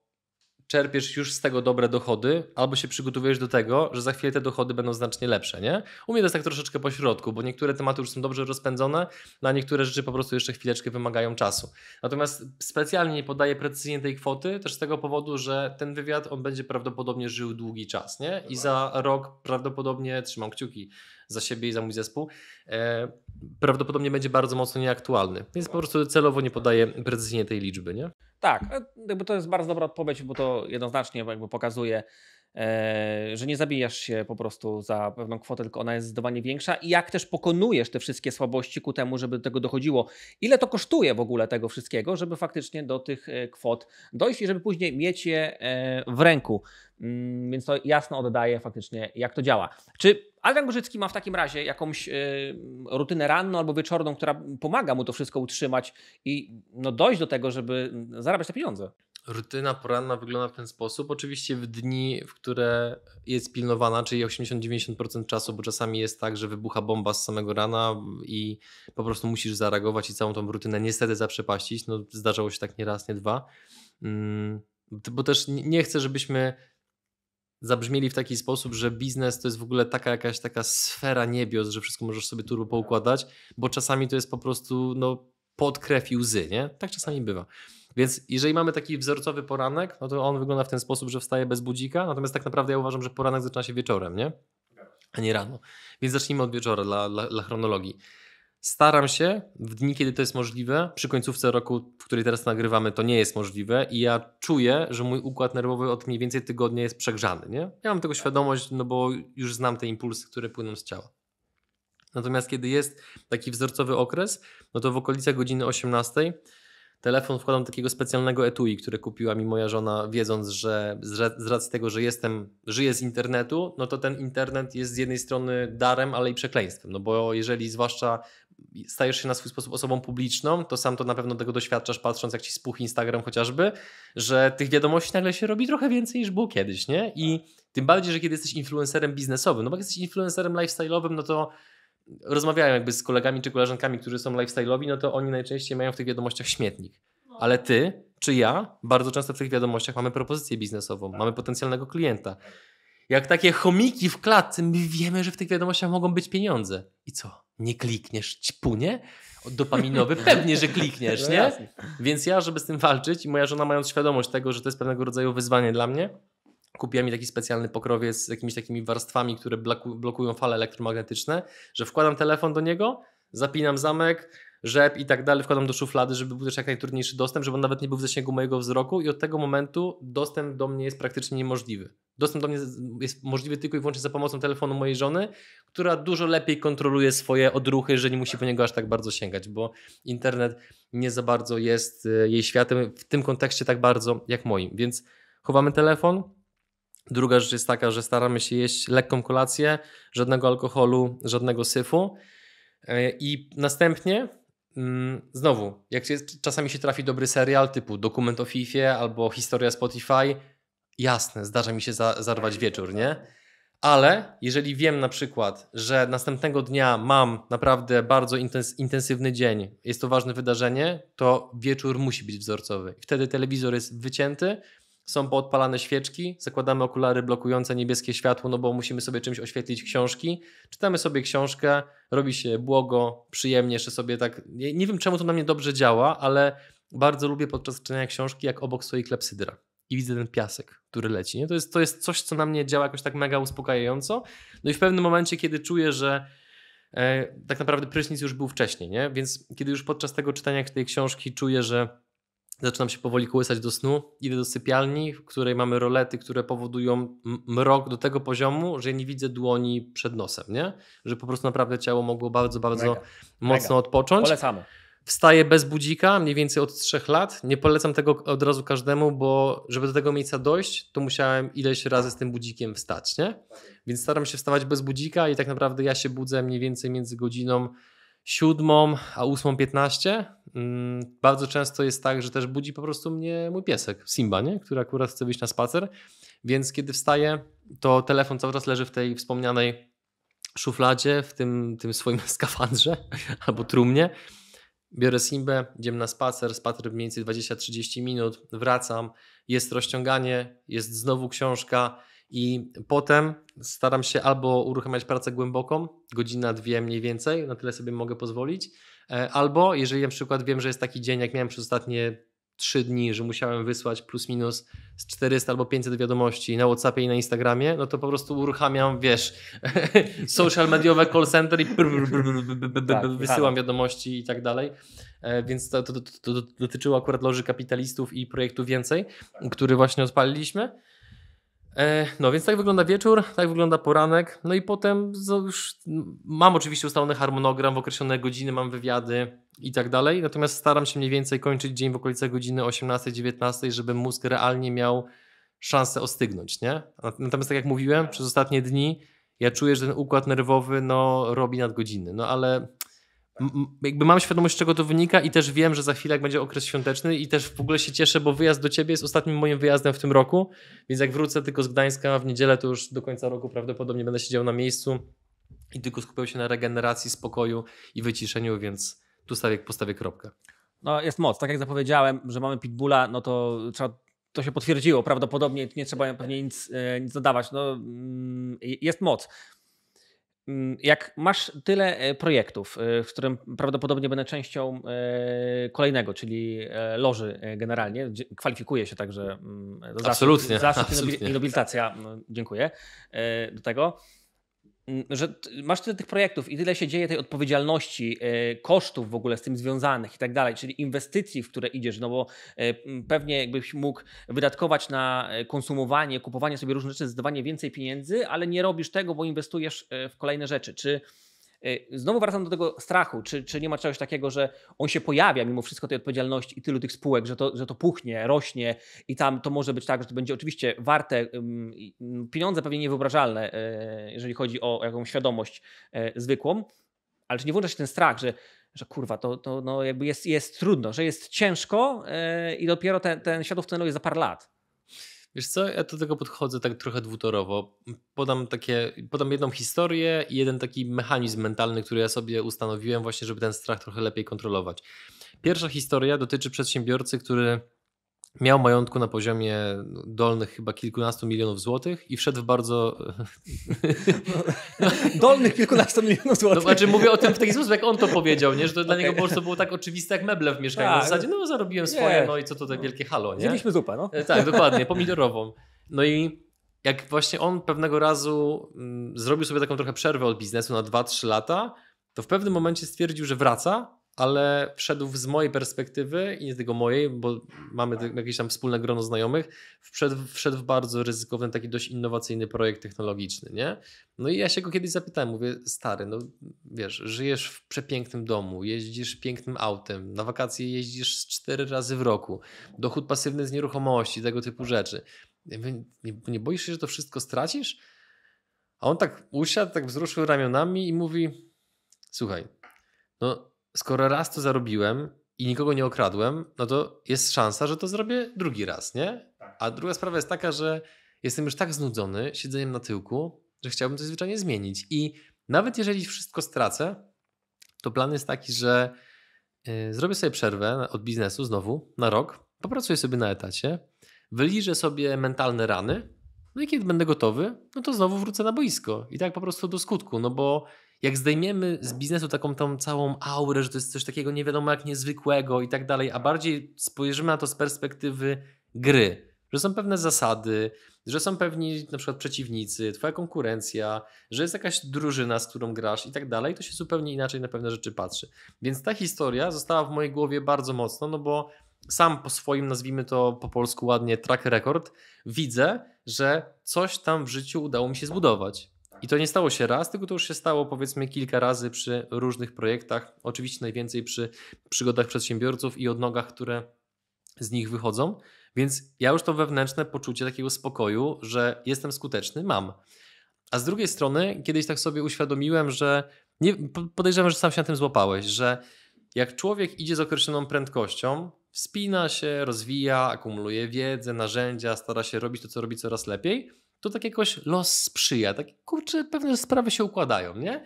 czerpiesz już z tego dobre dochody, albo się przygotowujesz do tego, że za chwilę te dochody będą znacznie lepsze, nie? U mnie to jest tak troszeczkę po środku, bo niektóre tematy już są dobrze rozpędzone, na no niektóre rzeczy po prostu jeszcze chwileczkę wymagają czasu. Natomiast specjalnie nie podaję precyzyjnie tej kwoty, też z tego powodu, że ten wywiad, on będzie prawdopodobnie żył długi czas, nie? I za rok prawdopodobnie, trzymam kciuki, za siebie i za mój zespół, e, prawdopodobnie będzie bardzo mocno nieaktualny. Więc po prostu celowo nie podaję precyzyjnie tej liczby, nie? Tak, e, jakby to jest bardzo dobra odpowiedź, bo to jednoznacznie jakby pokazuje, E, że nie zabijasz się po prostu za pewną kwotę, tylko ona jest zdecydowanie większa i jak też pokonujesz te wszystkie słabości ku temu, żeby do tego dochodziło. Ile to kosztuje w ogóle tego wszystkiego, żeby faktycznie do tych e, kwot dojść i żeby później mieć je e, w ręku. Mm, więc to jasno oddaje faktycznie, jak to działa. Czy Adrian Gorzycki ma w takim razie jakąś rutynę ranną albo wieczorną, która pomaga mu to wszystko utrzymać i no, dojść do tego, żeby mm, zarabiać te pieniądze? Rutyna poranna wygląda w ten sposób. Oczywiście w dni, w które jest pilnowana, czyli 80-90% czasu, bo czasami jest tak, że wybucha bomba z samego rana i po prostu musisz zareagować i całą tą rutynę niestety zaprzepaścić. No, zdarzało się tak nie raz, nie dwa. Mm, bo też nie chcę, żebyśmy zabrzmieli w taki sposób, że biznes to jest w ogóle taka jakaś taka sfera niebios, że wszystko możesz sobie turbo poukładać, bo czasami to jest po prostu no, pod krew i łzy, nie? Tak czasami bywa. Więc jeżeli mamy taki wzorcowy poranek, no to on wygląda w ten sposób, że wstaje bez budzika, natomiast tak naprawdę ja uważam, że poranek zaczyna się wieczorem, nie? A nie rano. Więc zacznijmy od wieczora dla, dla, dla chronologii. Staram się w dni, kiedy to jest możliwe, przy końcówce roku, w której teraz nagrywamy, to nie jest możliwe i ja czuję, że mój układ nerwowy od mniej więcej tygodnia jest przegrzany. Nie? Ja mam tego świadomość, no bo już znam te impulsy, które płyną z ciała. Natomiast kiedy jest taki wzorcowy okres, no to w okolicach godziny 18 telefon wkładam takiego specjalnego etui, które kupiła mi moja żona, wiedząc, że z racji tego, że jestem, żyję z internetu, no to ten internet jest z jednej strony darem, ale i przekleństwem. No bo jeżeli zwłaszcza stajesz się na swój sposób osobą publiczną, to sam to na pewno tego doświadczasz, patrząc jak ci spuch Instagram chociażby, że tych wiadomości nagle się robi trochę więcej niż było kiedyś, nie? I tym bardziej, że kiedy jesteś influencerem biznesowym, no bo jak jesteś influencerem lifestyle'owym, no to rozmawiałem jakby z kolegami czy koleżankami, którzy są lifestyle'owi, no to oni najczęściej mają w tych wiadomościach śmietnik. No. Ale ty czy ja bardzo często w tych wiadomościach mamy propozycję biznesową, tak. mamy potencjalnego klienta. Jak takie chomiki w klatce, my wiemy, że w tych wiadomościach mogą być pieniądze. I co? Nie klikniesz ćpunie? Dopaminowy? Pewnie, że klikniesz, no nie? Więc ja, żeby z tym walczyć i moja żona mając świadomość tego, że to jest pewnego rodzaju wyzwanie dla mnie, kupiłem mi taki specjalny pokrowiec z jakimiś takimi warstwami, które blokują fale elektromagnetyczne, że wkładam telefon do niego, zapinam zamek, rzep i tak dalej, wkładam do szuflady, żeby był też jak najtrudniejszy dostęp, żeby on nawet nie był w zasięgu mojego wzroku i od tego momentu dostęp do mnie jest praktycznie niemożliwy. Dostęp do mnie jest możliwy tylko i wyłącznie za pomocą telefonu mojej żony, która dużo lepiej kontroluje swoje odruchy, że nie musi po niego aż tak bardzo sięgać, bo internet nie za bardzo jest e, jej światem w tym kontekście tak bardzo jak moim. Więc chowamy telefon, Druga rzecz jest taka, że staramy się jeść lekką kolację, żadnego alkoholu, żadnego syfu. E, I następnie, mm, znowu, jak czasami się trafi dobry serial typu dokument o FIFA albo historia Spotify, jasne, zdarza mi się za, zarwać wieczór, nie? Ale jeżeli wiem na przykład, że następnego dnia mam naprawdę bardzo intensywny dzień, jest to ważne wydarzenie, to wieczór musi być wzorcowy. Wtedy telewizor jest wycięty, są poodpalane świeczki, zakładamy okulary blokujące niebieskie światło, no bo musimy sobie czymś oświetlić książki. Czytamy sobie książkę, robi się błogo, przyjemnie, jeszcze sobie tak. Nie wiem czemu to na mnie dobrze działa, ale bardzo lubię podczas czytania książki, jak obok stoi klepsydra i widzę ten piasek, który leci. Nie? To, jest, to jest coś, co na mnie działa jakoś tak mega uspokajająco. No i w pewnym momencie, kiedy czuję, że e, tak naprawdę prysznic już był wcześniej, nie? więc kiedy już podczas tego czytania tej książki czuję, że zaczynam się powoli kołysać do snu, idę do sypialni, w której mamy rolety, które powodują mrok do tego poziomu, że ja nie widzę dłoni przed nosem, nie? Że po prostu naprawdę ciało mogło bardzo, bardzo Mega. mocno Mega. odpocząć. Polecamy. Wstaję bez budzika, mniej więcej od trzech lat. Nie polecam tego od razu każdemu, bo żeby do tego miejsca dojść, to musiałem ileś razy z tym budzikiem wstać, nie? Więc staram się wstawać bez budzika i tak naprawdę ja się budzę mniej więcej między godziną siódmą a ósmą piętnaście Mm, bardzo często jest tak, że też budzi po prostu mnie mój piesek, Simba, nie? który akurat chce wyjść na spacer. Więc kiedy wstaję, to telefon cały czas leży w tej wspomnianej szufladzie, w tym, tym swoim skafandrze albo trumnie. Biorę Simbę, idziemy na spacer, spacer mniej więcej 20-30 minut, wracam, jest rozciąganie, jest znowu książka i potem staram się albo uruchamiać pracę głęboką, godzina, dwie mniej więcej, na tyle sobie mogę pozwolić, E, albo jeżeli na przykład wiem, że jest taki dzień, jak miałem przez ostatnie 3 dni, że musiałem wysłać plus minus z 400 albo 500 wiadomości na Whatsappie i na Instagramie, no to po prostu uruchamiam, wiesz, social mediowe call center i tak, wysyłam wiadomości i tak dalej. E, więc to, to, to, to dotyczyło akurat loży kapitalistów i projektu Więcej, tak. który właśnie odpaliliśmy. E, no więc tak wygląda wieczór, tak wygląda poranek, no i potem już mam oczywiście ustalony harmonogram, w określone godziny mam wywiady i tak dalej, natomiast staram się mniej więcej kończyć dzień w okolicy godziny 18-19, żeby mózg realnie miał szansę ostygnąć, nie? Natomiast tak jak mówiłem, przez ostatnie dni ja czuję, że ten układ nerwowy no, robi nadgodziny, no ale jakby mam świadomość, z czego to wynika i też wiem, że za chwilę jak będzie okres świąteczny i też w ogóle się cieszę, bo wyjazd do ciebie jest ostatnim moim wyjazdem w tym roku, więc jak wrócę tylko z Gdańska w niedzielę, to już do końca roku prawdopodobnie będę siedział na miejscu i tylko skupiał się na regeneracji, spokoju i wyciszeniu, więc tu stawię, postawię kropkę. No jest moc, tak jak zapowiedziałem, że mamy Pitbulla, no to trzeba to się potwierdziło prawdopodobnie, nie trzeba pewnie nic, e, nic dodawać. No, mm, jest moc. Mm, jak masz tyle e, projektów, e, w którym prawdopodobnie będę częścią e, kolejnego, czyli loży generalnie, kwalifikuję się także mm, za absolutnie, absolutnie. i nobilitacja, mm, dziękuję do tego, Mm, że masz tyle tych projektów i tyle się dzieje tej odpowiedzialności, e, kosztów w ogóle z tym związanych i tak dalej, czyli inwestycji, w które idziesz, no bo e, pewnie jakbyś mógł wydatkować na e, konsumowanie, kupowanie sobie różnych rzeczy zdecydowanie więcej pieniędzy, ale nie robisz tego, bo inwestujesz w kolejne rzeczy. Czy E, znowu wracam do tego strachu. Czy, czy nie ma czegoś takiego, że on się pojawia mimo wszystko tej odpowiedzialności i tylu tych spółek, że to, że to puchnie, rośnie i tam to może być tak, że to będzie oczywiście warte no, pieniądze pewnie niewyobrażalne, e, jeżeli chodzi o jakąś świadomość e, zwykłą, ale czy nie włącza się ten strach, że że kurwa, to, to no jakby jest, jest trudno, że jest ciężko i dopiero ten, ten światło tunelu jest za parę lat. Wiesz co, ja do tego podchodzę tak trochę dwutorowo. Podam, takie, podam jedną historię i jeden taki mechanizm mentalny, który ja sobie ustanowiłem właśnie, żeby ten strach trochę lepiej kontrolować. Pierwsza historia dotyczy przedsiębiorcy, który miał majątku na poziomie dolnych chyba kilkunastu milionów złotych i wszedł w bardzo... No, dolnych kilkunastu milionów no, złotych. No, znaczy mówię o tym w taki sposób, jak on to powiedział, nie? że to dla niego po prostu było tak oczywiste jak meble w mieszkaniu. Tak. W zasadzie no zarobiłem swoje, nie. no i co to te wielkie halo, nie? Zjedliśmy zupę, no. E, tak, dokładnie, pomidorową. No i jak właśnie on pewnego razu mm, zrobił sobie taką trochę przerwę od biznesu na 2-3 lata, to w pewnym momencie stwierdził, że wraca ale wszedł z mojej perspektywy i nie tylko mojej, bo mamy jakieś tam wspólne grono znajomych, wszedł, wszedł w bardzo ryzykowny, taki dość innowacyjny projekt technologiczny, nie? No i ja się go kiedyś zapytałem, mówię, stary, no wiesz, żyjesz w przepięknym domu, jeździsz pięknym autem, na wakacje jeździsz cztery razy w roku, dochód pasywny z nieruchomości, tego typu rzeczy. Nie, nie boisz się, że to wszystko stracisz? A on tak usiadł, tak wzruszył ramionami i mówi, słuchaj, no skoro raz to zarobiłem i nikogo nie okradłem, no to jest szansa, że to zrobię drugi raz, nie? Tak. A druga sprawa jest taka, że jestem już tak znudzony siedzeniem na tyłku, że chciałbym coś zwyczajnie zmienić. I nawet jeżeli wszystko stracę, to plan jest taki, że y, zrobię sobie przerwę od biznesu znowu na rok, popracuję sobie na etacie, wyliżę sobie mentalne rany, no i kiedy będę gotowy, no to znowu wrócę na boisko. I tak po prostu do skutku, no bo jak zdejmiemy z biznesu taką tą całą aurę, że to jest coś takiego nie wiadomo jak niezwykłego i tak dalej, a bardziej spojrzymy na to z perspektywy gry, że są pewne zasady, że są pewni na przykład przeciwnicy, twoja konkurencja, że jest jakaś drużyna, z którą grasz i tak dalej, to się zupełnie inaczej na pewne rzeczy patrzy. Więc ta historia została w mojej głowie bardzo mocno, no bo sam po swoim, nazwijmy to po polsku ładnie, track record, widzę, że coś tam w życiu udało mi się zbudować. I to nie stało się raz, tylko to już się stało powiedzmy kilka razy przy różnych projektach. Oczywiście najwięcej przy przygodach przedsiębiorców i odnogach, które z nich wychodzą. Więc ja już to wewnętrzne poczucie takiego spokoju, że jestem skuteczny, mam. A z drugiej strony, kiedyś tak sobie uświadomiłem, że nie, podejrzewam, że sam się na tym złapałeś, że jak człowiek idzie z określoną prędkością, wspina się, rozwija, akumuluje wiedzę, narzędzia, stara się robić to, co robi coraz lepiej, to tak jakoś los sprzyja. Tak, kurczę, pewne sprawy się układają, nie?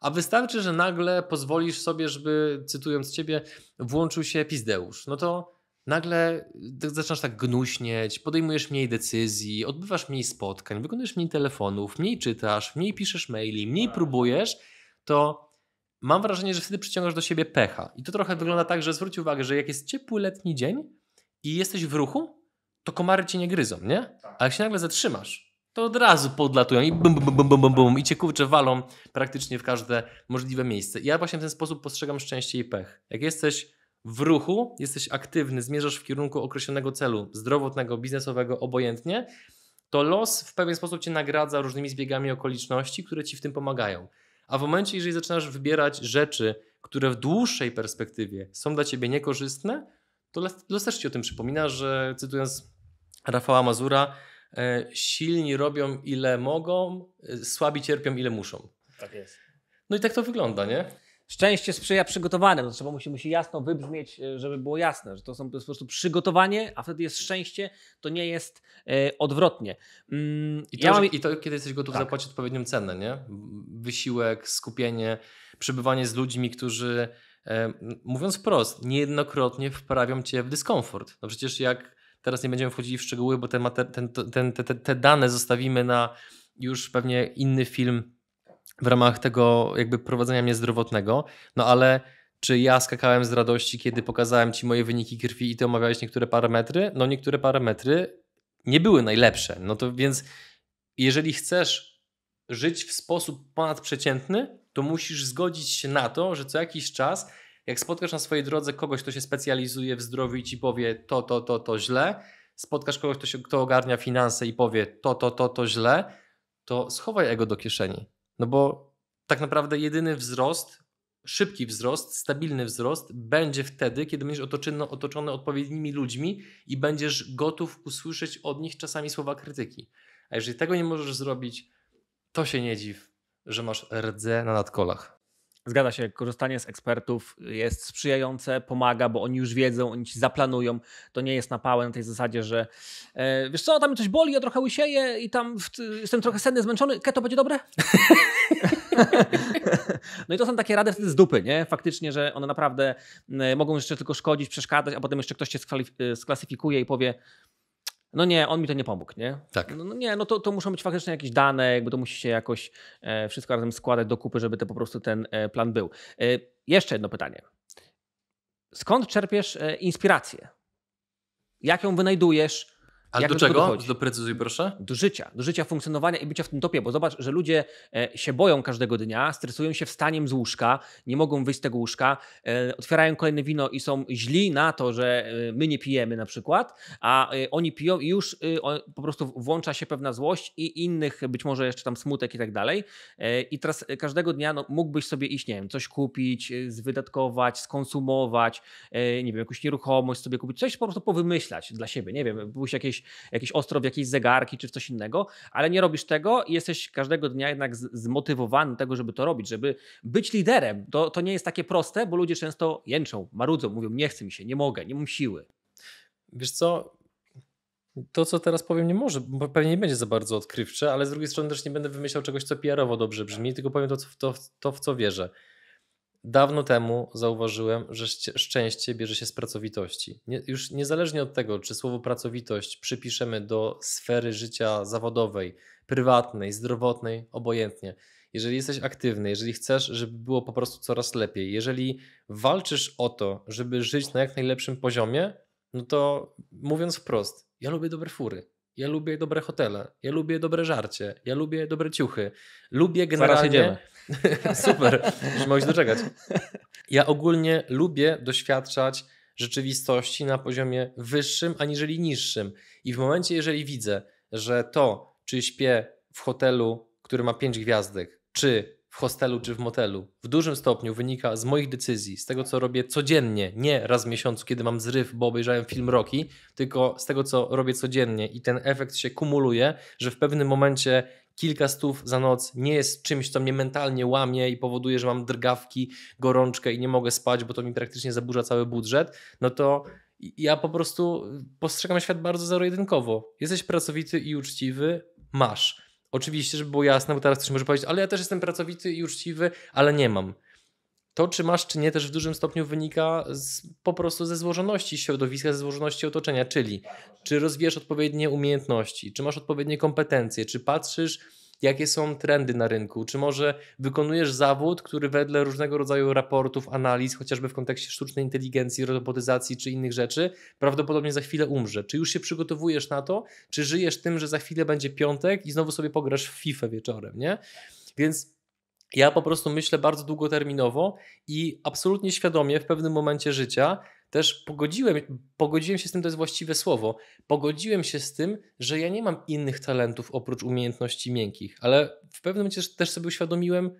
A wystarczy, że nagle pozwolisz sobie, żeby, cytując ciebie, włączył się pizdeusz. No to nagle tak zaczynasz tak gnuśnieć, podejmujesz mniej decyzji, odbywasz mniej spotkań, wykonujesz mniej telefonów, mniej czytasz, mniej piszesz maili, mniej tak. próbujesz, to mam wrażenie, że wtedy przyciągasz do siebie pecha. I to trochę wygląda tak, że zwróć uwagę, że jak jest ciepły letni dzień i jesteś w ruchu, to komary cię nie gryzą, nie? Tak. A jak się nagle zatrzymasz, to od razu podlatują i bum, bum, bum, bum, bum, bum i cię kurczę walą praktycznie w każde możliwe miejsce. I ja właśnie w ten sposób postrzegam szczęście i pech. Jak jesteś w ruchu, jesteś aktywny, zmierzasz w kierunku określonego celu, zdrowotnego, biznesowego, obojętnie, to los w pewien sposób cię nagradza różnymi zbiegami okoliczności, które ci w tym pomagają. A w momencie, jeżeli zaczynasz wybierać rzeczy, które w dłuższej perspektywie są dla ciebie niekorzystne, to los też ci o tym przypomina, że cytując Rafała Mazura, E, silni robią ile mogą, e, słabi cierpią ile muszą. Tak jest. No i tak to wygląda, nie? Szczęście sprzyja przygotowanym. To trzeba musi, musi jasno wybrzmieć, e, żeby było jasne, że to są po prostu przygotowanie, a wtedy jest szczęście, to nie jest e, odwrotnie. Mm, I, to, ja mam... I to, kiedy jesteś gotów tak. zapłacić odpowiednią cenę, nie? Wysiłek, skupienie, przebywanie z ludźmi, którzy, e, mówiąc wprost, niejednokrotnie wprawią cię w dyskomfort. No przecież jak Teraz nie będziemy wchodzili w szczegóły, bo ten, ten, ten, te, te dane zostawimy na już pewnie inny film w ramach tego jakby prowadzenia mnie zdrowotnego. No ale czy ja skakałem z radości, kiedy pokazałem ci moje wyniki krwi i ty omawiałeś niektóre parametry? No niektóre parametry nie były najlepsze. No to więc jeżeli chcesz żyć w sposób ponadprzeciętny, to musisz zgodzić się na to, że co jakiś czas jak spotkasz na swojej drodze kogoś, kto się specjalizuje w zdrowiu i ci powie to, to, to, to źle, spotkasz kogoś, kto, się, kto ogarnia finanse i powie to, to, to, to źle, to schowaj ego do kieszeni. No bo tak naprawdę jedyny wzrost, szybki wzrost, stabilny wzrost będzie wtedy, kiedy będziesz otoczony, otoczony odpowiednimi ludźmi i będziesz gotów usłyszeć od nich czasami słowa krytyki. A jeżeli tego nie możesz zrobić, to się nie dziw, że masz rdze na nadkolach. Zgadza się, korzystanie z ekspertów jest sprzyjające, pomaga, bo oni już wiedzą, oni ci zaplanują. To nie jest napałem na tej zasadzie, że e, wiesz co, tam mi coś boli, ja trochę usieję i tam w, jestem trochę senny, zmęczony, keto będzie dobre? no i to są takie rady wtedy z dupy, nie? Faktycznie, że one naprawdę mogą jeszcze tylko szkodzić, przeszkadzać, a potem jeszcze ktoś cię e, sklasyfikuje i powie no nie, on mi to nie pomógł, nie? Tak. No, no nie, no to, to muszą być faktycznie jakieś dane, jakby to musi się jakoś e, wszystko razem składać do kupy, żeby to po prostu ten e, plan był. E, jeszcze jedno pytanie. Skąd czerpiesz e, inspirację? Jak ją wynajdujesz? Ale do czego? Do Doprecyzuj proszę. Do życia, do życia, funkcjonowania i bycia w tym topie, bo zobacz, że ludzie e, się boją każdego dnia, stresują się wstaniem z łóżka, nie mogą wyjść z tego łóżka, e, otwierają kolejne wino i są źli na to, że e, my nie pijemy na przykład, a oni piją i już po prostu włącza się pewna złość i innych być może jeszcze tam smutek i tak dalej. I teraz każdego dnia no, mógłbyś sobie iść, nie wiem, coś kupić, wydatkować, skonsumować, nie wiem, jakąś nieruchomość sobie kupić, coś po prostu powymyślać dla siebie, nie wiem, pójść jakieś jakiś ostro w jakieś zegarki czy w coś innego, ale nie robisz tego i jesteś każdego dnia jednak zmotywowany do tego, żeby to robić, żeby być liderem. To, to nie jest takie proste, bo ludzie często jęczą, marudzą, mówią nie chce mi się, nie mogę, nie mam siły. Wiesz co, to, co teraz powiem, nie może, bo pewnie nie będzie za bardzo odkrywcze, ale z drugiej strony też nie będę wymyślał czegoś, co PR-owo dobrze brzmi, tylko powiem to, to, to w co wierzę. Dawno temu zauważyłem, że szczęście bierze się z pracowitości. Nie, już niezależnie od tego, czy słowo pracowitość przypiszemy do sfery życia zawodowej, prywatnej, zdrowotnej, obojętnie. Jeżeli jesteś aktywny, jeżeli chcesz, żeby było po prostu coraz lepiej, jeżeli walczysz o to, żeby żyć na jak najlepszym poziomie, no to mówiąc wprost, ja lubię dobre fury. Ja lubię dobre hotele, ja lubię dobre żarcie, ja lubię dobre ciuchy. Lubię generalnie. Super, już mogę się doczekać. Ja ogólnie lubię doświadczać rzeczywistości na poziomie wyższym aniżeli niższym. I w momencie, jeżeli widzę, że to, czy śpię w hotelu, który ma pięć gwiazdek, czy w hostelu czy w motelu w dużym stopniu wynika z moich decyzji, z tego co robię codziennie, nie raz w miesiącu, kiedy mam zryw, bo obejrzałem film Rocky, tylko z tego co robię codziennie i ten efekt się kumuluje, że w pewnym momencie kilka stów za noc nie jest czymś, co mnie mentalnie łamie i powoduje, że mam drgawki, gorączkę i nie mogę spać, bo to mi praktycznie zaburza cały budżet, no to ja po prostu postrzegam świat bardzo zero-jedynkowo. Jesteś pracowity i uczciwy, masz Oczywiście, żeby było jasne, bo teraz ktoś może powiedzieć, ale ja też jestem pracowity i uczciwy, ale nie mam. To, czy masz, czy nie, też w dużym stopniu wynika z, po prostu ze złożoności środowiska, ze złożoności otoczenia, czyli czy rozwijasz odpowiednie umiejętności, czy masz odpowiednie kompetencje, czy patrzysz jakie są trendy na rynku? Czy może wykonujesz zawód, który wedle różnego rodzaju raportów, analiz, chociażby w kontekście sztucznej inteligencji, robotyzacji czy innych rzeczy, prawdopodobnie za chwilę umrze? Czy już się przygotowujesz na to? Czy żyjesz tym, że za chwilę będzie piątek i znowu sobie pograsz w FIFA wieczorem, nie? Więc ja po prostu myślę bardzo długoterminowo i absolutnie świadomie w pewnym momencie życia też pogodziłem, pogodziłem się z tym, to jest właściwe słowo, pogodziłem się z tym, że ja nie mam innych talentów oprócz umiejętności miękkich, ale w pewnym momencie też sobie uświadomiłem,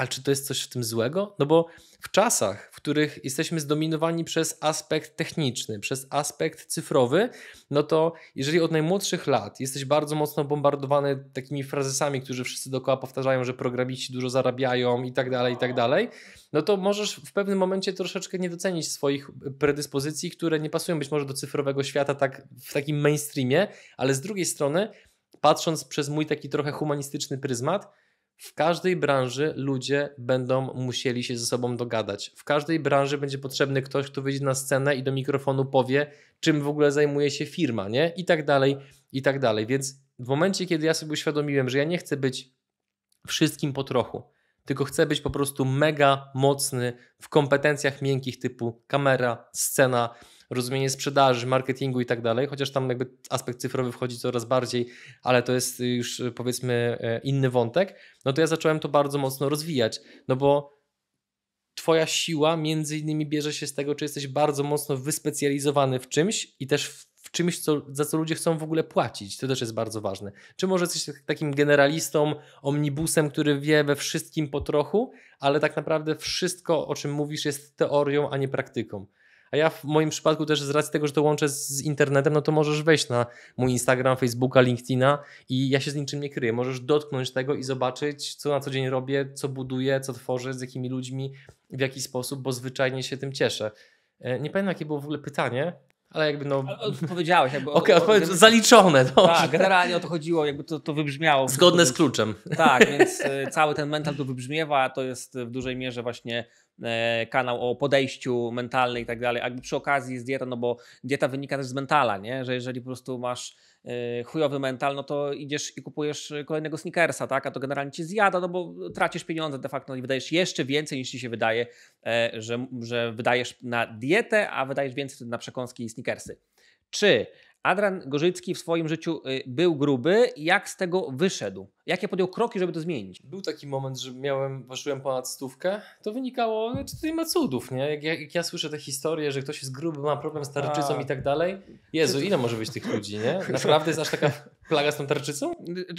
ale czy to jest coś w tym złego? No bo w czasach, w których jesteśmy zdominowani przez aspekt techniczny, przez aspekt cyfrowy, no to jeżeli od najmłodszych lat jesteś bardzo mocno bombardowany takimi frazesami, które wszyscy dookoła powtarzają, że programiści dużo zarabiają i tak dalej, i tak dalej, no to możesz w pewnym momencie troszeczkę nie docenić swoich predyspozycji, które nie pasują być może do cyfrowego świata tak w takim mainstreamie, ale z drugiej strony, patrząc przez mój taki trochę humanistyczny pryzmat, w każdej branży ludzie będą musieli się ze sobą dogadać. W każdej branży będzie potrzebny ktoś, kto wyjdzie na scenę i do mikrofonu powie, czym w ogóle zajmuje się firma, nie? I tak dalej, i tak dalej. Więc w momencie, kiedy ja sobie uświadomiłem, że ja nie chcę być wszystkim po trochu, tylko chcę być po prostu mega mocny w kompetencjach miękkich typu kamera, scena, rozumienie sprzedaży, marketingu i tak dalej, chociaż tam jakby aspekt cyfrowy wchodzi coraz bardziej, ale to jest już e, powiedzmy e, inny wątek, no to ja zacząłem to bardzo mocno rozwijać, no bo Twoja siła między innymi bierze się z tego, czy jesteś bardzo mocno wyspecjalizowany w czymś i też w czymś, co, za co ludzie chcą w ogóle płacić. To też jest bardzo ważne. Czy może jesteś tak, takim generalistą, omnibusem, który wie we wszystkim po trochu, ale tak naprawdę wszystko, o czym mówisz, jest teorią, a nie praktyką. A ja w moim przypadku też z racji tego, że to łączę z internetem, no to możesz wejść na mój Instagram, Facebooka, LinkedIna i ja się z niczym nie kryję. Możesz dotknąć tego i zobaczyć, co na co dzień robię, co buduję, co tworzę, z jakimi ludźmi, w jaki sposób, bo zwyczajnie się tym cieszę. E, nie pamiętam, jakie było w ogóle pytanie, ale jakby no... Odpowiedziałeś. Jakby, Okej, okay, odpowiedź... zaliczone. Dobrze. Tak, generalnie o to chodziło, jakby to, to wybrzmiało. Zgodne z kluczem. Tak, więc y, cały ten mental tu wybrzmiewa, to jest w dużej mierze właśnie e, kanał o podejściu mentalnym i tak dalej. Jakby przy okazji jest dieta, no bo dieta wynika też z mentala, nie? że jeżeli po prostu masz Y, chujowy mental, no to idziesz i kupujesz kolejnego sneakersa, tak? A to generalnie ci zjada, no bo tracisz pieniądze de facto no i wydajesz jeszcze więcej niż ci się wydaje, e, że, że wydajesz na dietę, a wydajesz więcej na przekąski i sneakersy. Czy Adrian Gorzycki w swoim życiu y, był gruby? Jak z tego wyszedł? Jakie podjął kroki, żeby to zmienić? Był taki moment, że miałem, ważyłem ponad stówkę. To wynikało, znaczy, to tutaj ma cudów, nie? Jak, jak, jak ja słyszę te historie, że ktoś jest gruby, ma problem z tarczycą A. i tak dalej. Jezu, ile może być tych ludzi, nie? Naprawdę jest aż taka plaga z tą tarczycą?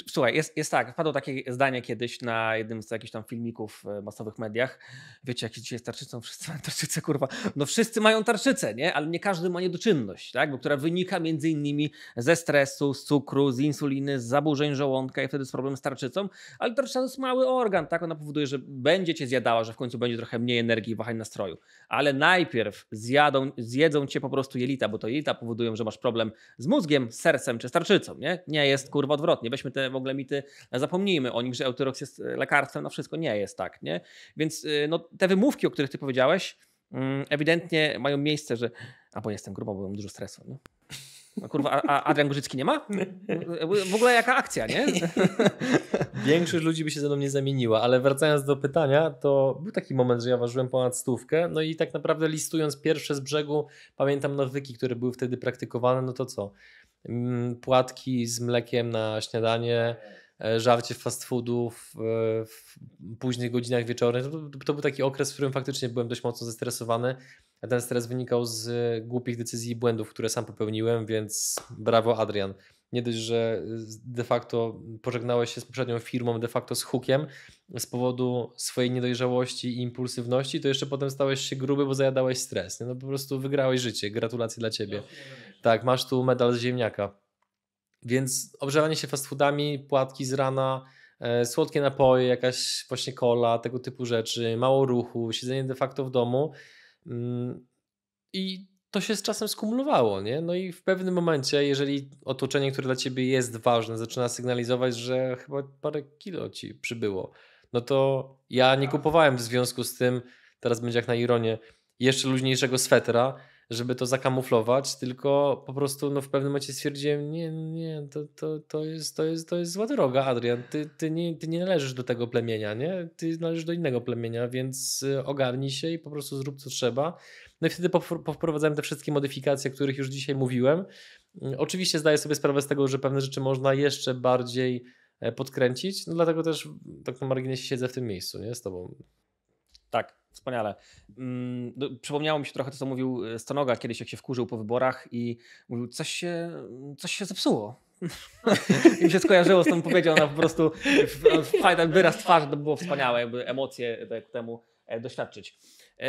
Słuchaj, jest, jest tak. Padło takie zdanie kiedyś na jednym z jakichś tam filmików w e, masowych mediach. Wiecie, jak dzisiaj z tarczycą, wszyscy mają tarczycę, kurwa. No wszyscy mają tarczycę, nie? Ale nie każdy ma niedoczynność, tak? Bo która wynika między innymi ze stresu, z cukru, z insuliny, z zaburzeń żołądka i wtedy z problemem starczycą, ale to jest mały organ, tak? Ona powoduje, że będzie cię zjadała, że w końcu będzie trochę mniej energii i wahań nastroju. Ale najpierw zjadą, zjedzą cię po prostu jelita, bo to jelita powodują, że masz problem z mózgiem, sercem czy starczycą, nie? Nie jest kurwa odwrotnie. Weźmy te w ogóle mity, zapomnijmy o nich, że eutyroks jest e, lekarstwem na no wszystko. Nie jest tak, nie? Więc e, no, te wymówki, o których ty powiedziałeś, mm, ewidentnie mają miejsce, że albo jestem grubo, bo mam dużo stresu. Nie? No kurwa, a Adrian Górzycki nie ma? W ogóle jaka akcja, nie? Większość ludzi by się ze mną nie zamieniła, ale wracając do pytania, to był taki moment, że ja ważyłem ponad stówkę, no i tak naprawdę listując pierwsze z brzegu, pamiętam nawyki, które były wtedy praktykowane, no to co? Mm, płatki z mlekiem na śniadanie, e, żarcie fast foodów w późnych godzinach wieczornych. To, to, był taki okres, w którym faktycznie byłem dość mocno zestresowany ten stres wynikał z e, głupich decyzji i błędów, które sam popełniłem, więc brawo Adrian. Nie dość, że e, de facto pożegnałeś się z poprzednią firmą, de facto z hukiem z powodu swojej niedojrzałości i impulsywności, to jeszcze potem stałeś się gruby, bo zajadałeś stres. No po prostu wygrałeś życie. Gratulacje dla ciebie. Tak, masz tu medal z ziemniaka. Więc ogrzewanie się fast foodami, płatki z rana, e, słodkie napoje, jakaś właśnie kola, tego typu rzeczy, mało ruchu, siedzenie de facto w domu Mm, I to się z czasem skumulowało, nie? No i w pewnym momencie, jeżeli otoczenie, które dla ciebie jest ważne, zaczyna sygnalizować, że chyba parę kilo ci przybyło, no to ja nie tak. kupowałem w związku z tym, teraz będzie jak na ironię, jeszcze luźniejszego swetra, żeby to zakamuflować, tylko po prostu no, w pewnym momencie stwierdziłem, nie, nie, to, to, to, jest, to, jest, to jest zła droga, Adrian, ty, ty, nie, ty nie należysz do tego plemienia, nie? Ty należysz do innego plemienia, więc y, ogarnij się i po prostu zrób co trzeba. No i wtedy powprowadzałem te wszystkie modyfikacje, o których już dzisiaj mówiłem. Mm, oczywiście zdaję sobie sprawę z tego, że pewne rzeczy można jeszcze bardziej e, podkręcić, no dlatego też tak na marginesie siedzę w tym miejscu, nie? Z tobą. Tak, Wspaniale. Mm, przypomniało mi się trochę to, co mówił e, Stanoga kiedyś, jak się wkurzył po wyborach i mówił, coś się, coś się zepsuło. I mi się skojarzyło z tą powiedzią, ona po prostu fajny wyraz twarzy, to było wspaniałe, jakby emocje tak temu e, doświadczyć. E,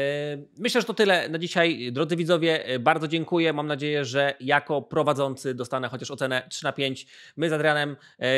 myślę, że to tyle na dzisiaj. Drodzy widzowie, bardzo dziękuję. Mam nadzieję, że jako prowadzący dostanę chociaż ocenę 3 na 5. My z Adrianem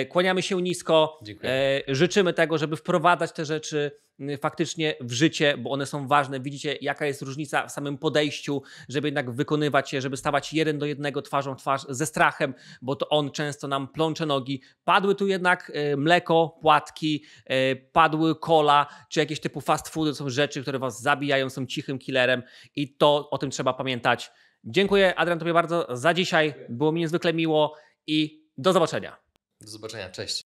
kłaniamy się nisko. Dziękuję. Życzymy tego, żeby wprowadzać te rzeczy Y, faktycznie w życie, bo one są ważne. Widzicie, jaka jest różnica w samym podejściu, żeby jednak wykonywać je, żeby stawać jeden do jednego twarzą w twarz ze strachem, bo to on często nam plącze nogi. Padły tu jednak y, mleko, płatki, y, padły kola, czy jakieś typu fast food, to są rzeczy, które was zabijają, są cichym killerem i to o tym trzeba pamiętać. Dziękuję Adrian Tobie bardzo za dzisiaj. Było mi niezwykle miło i do zobaczenia. Do zobaczenia, cześć.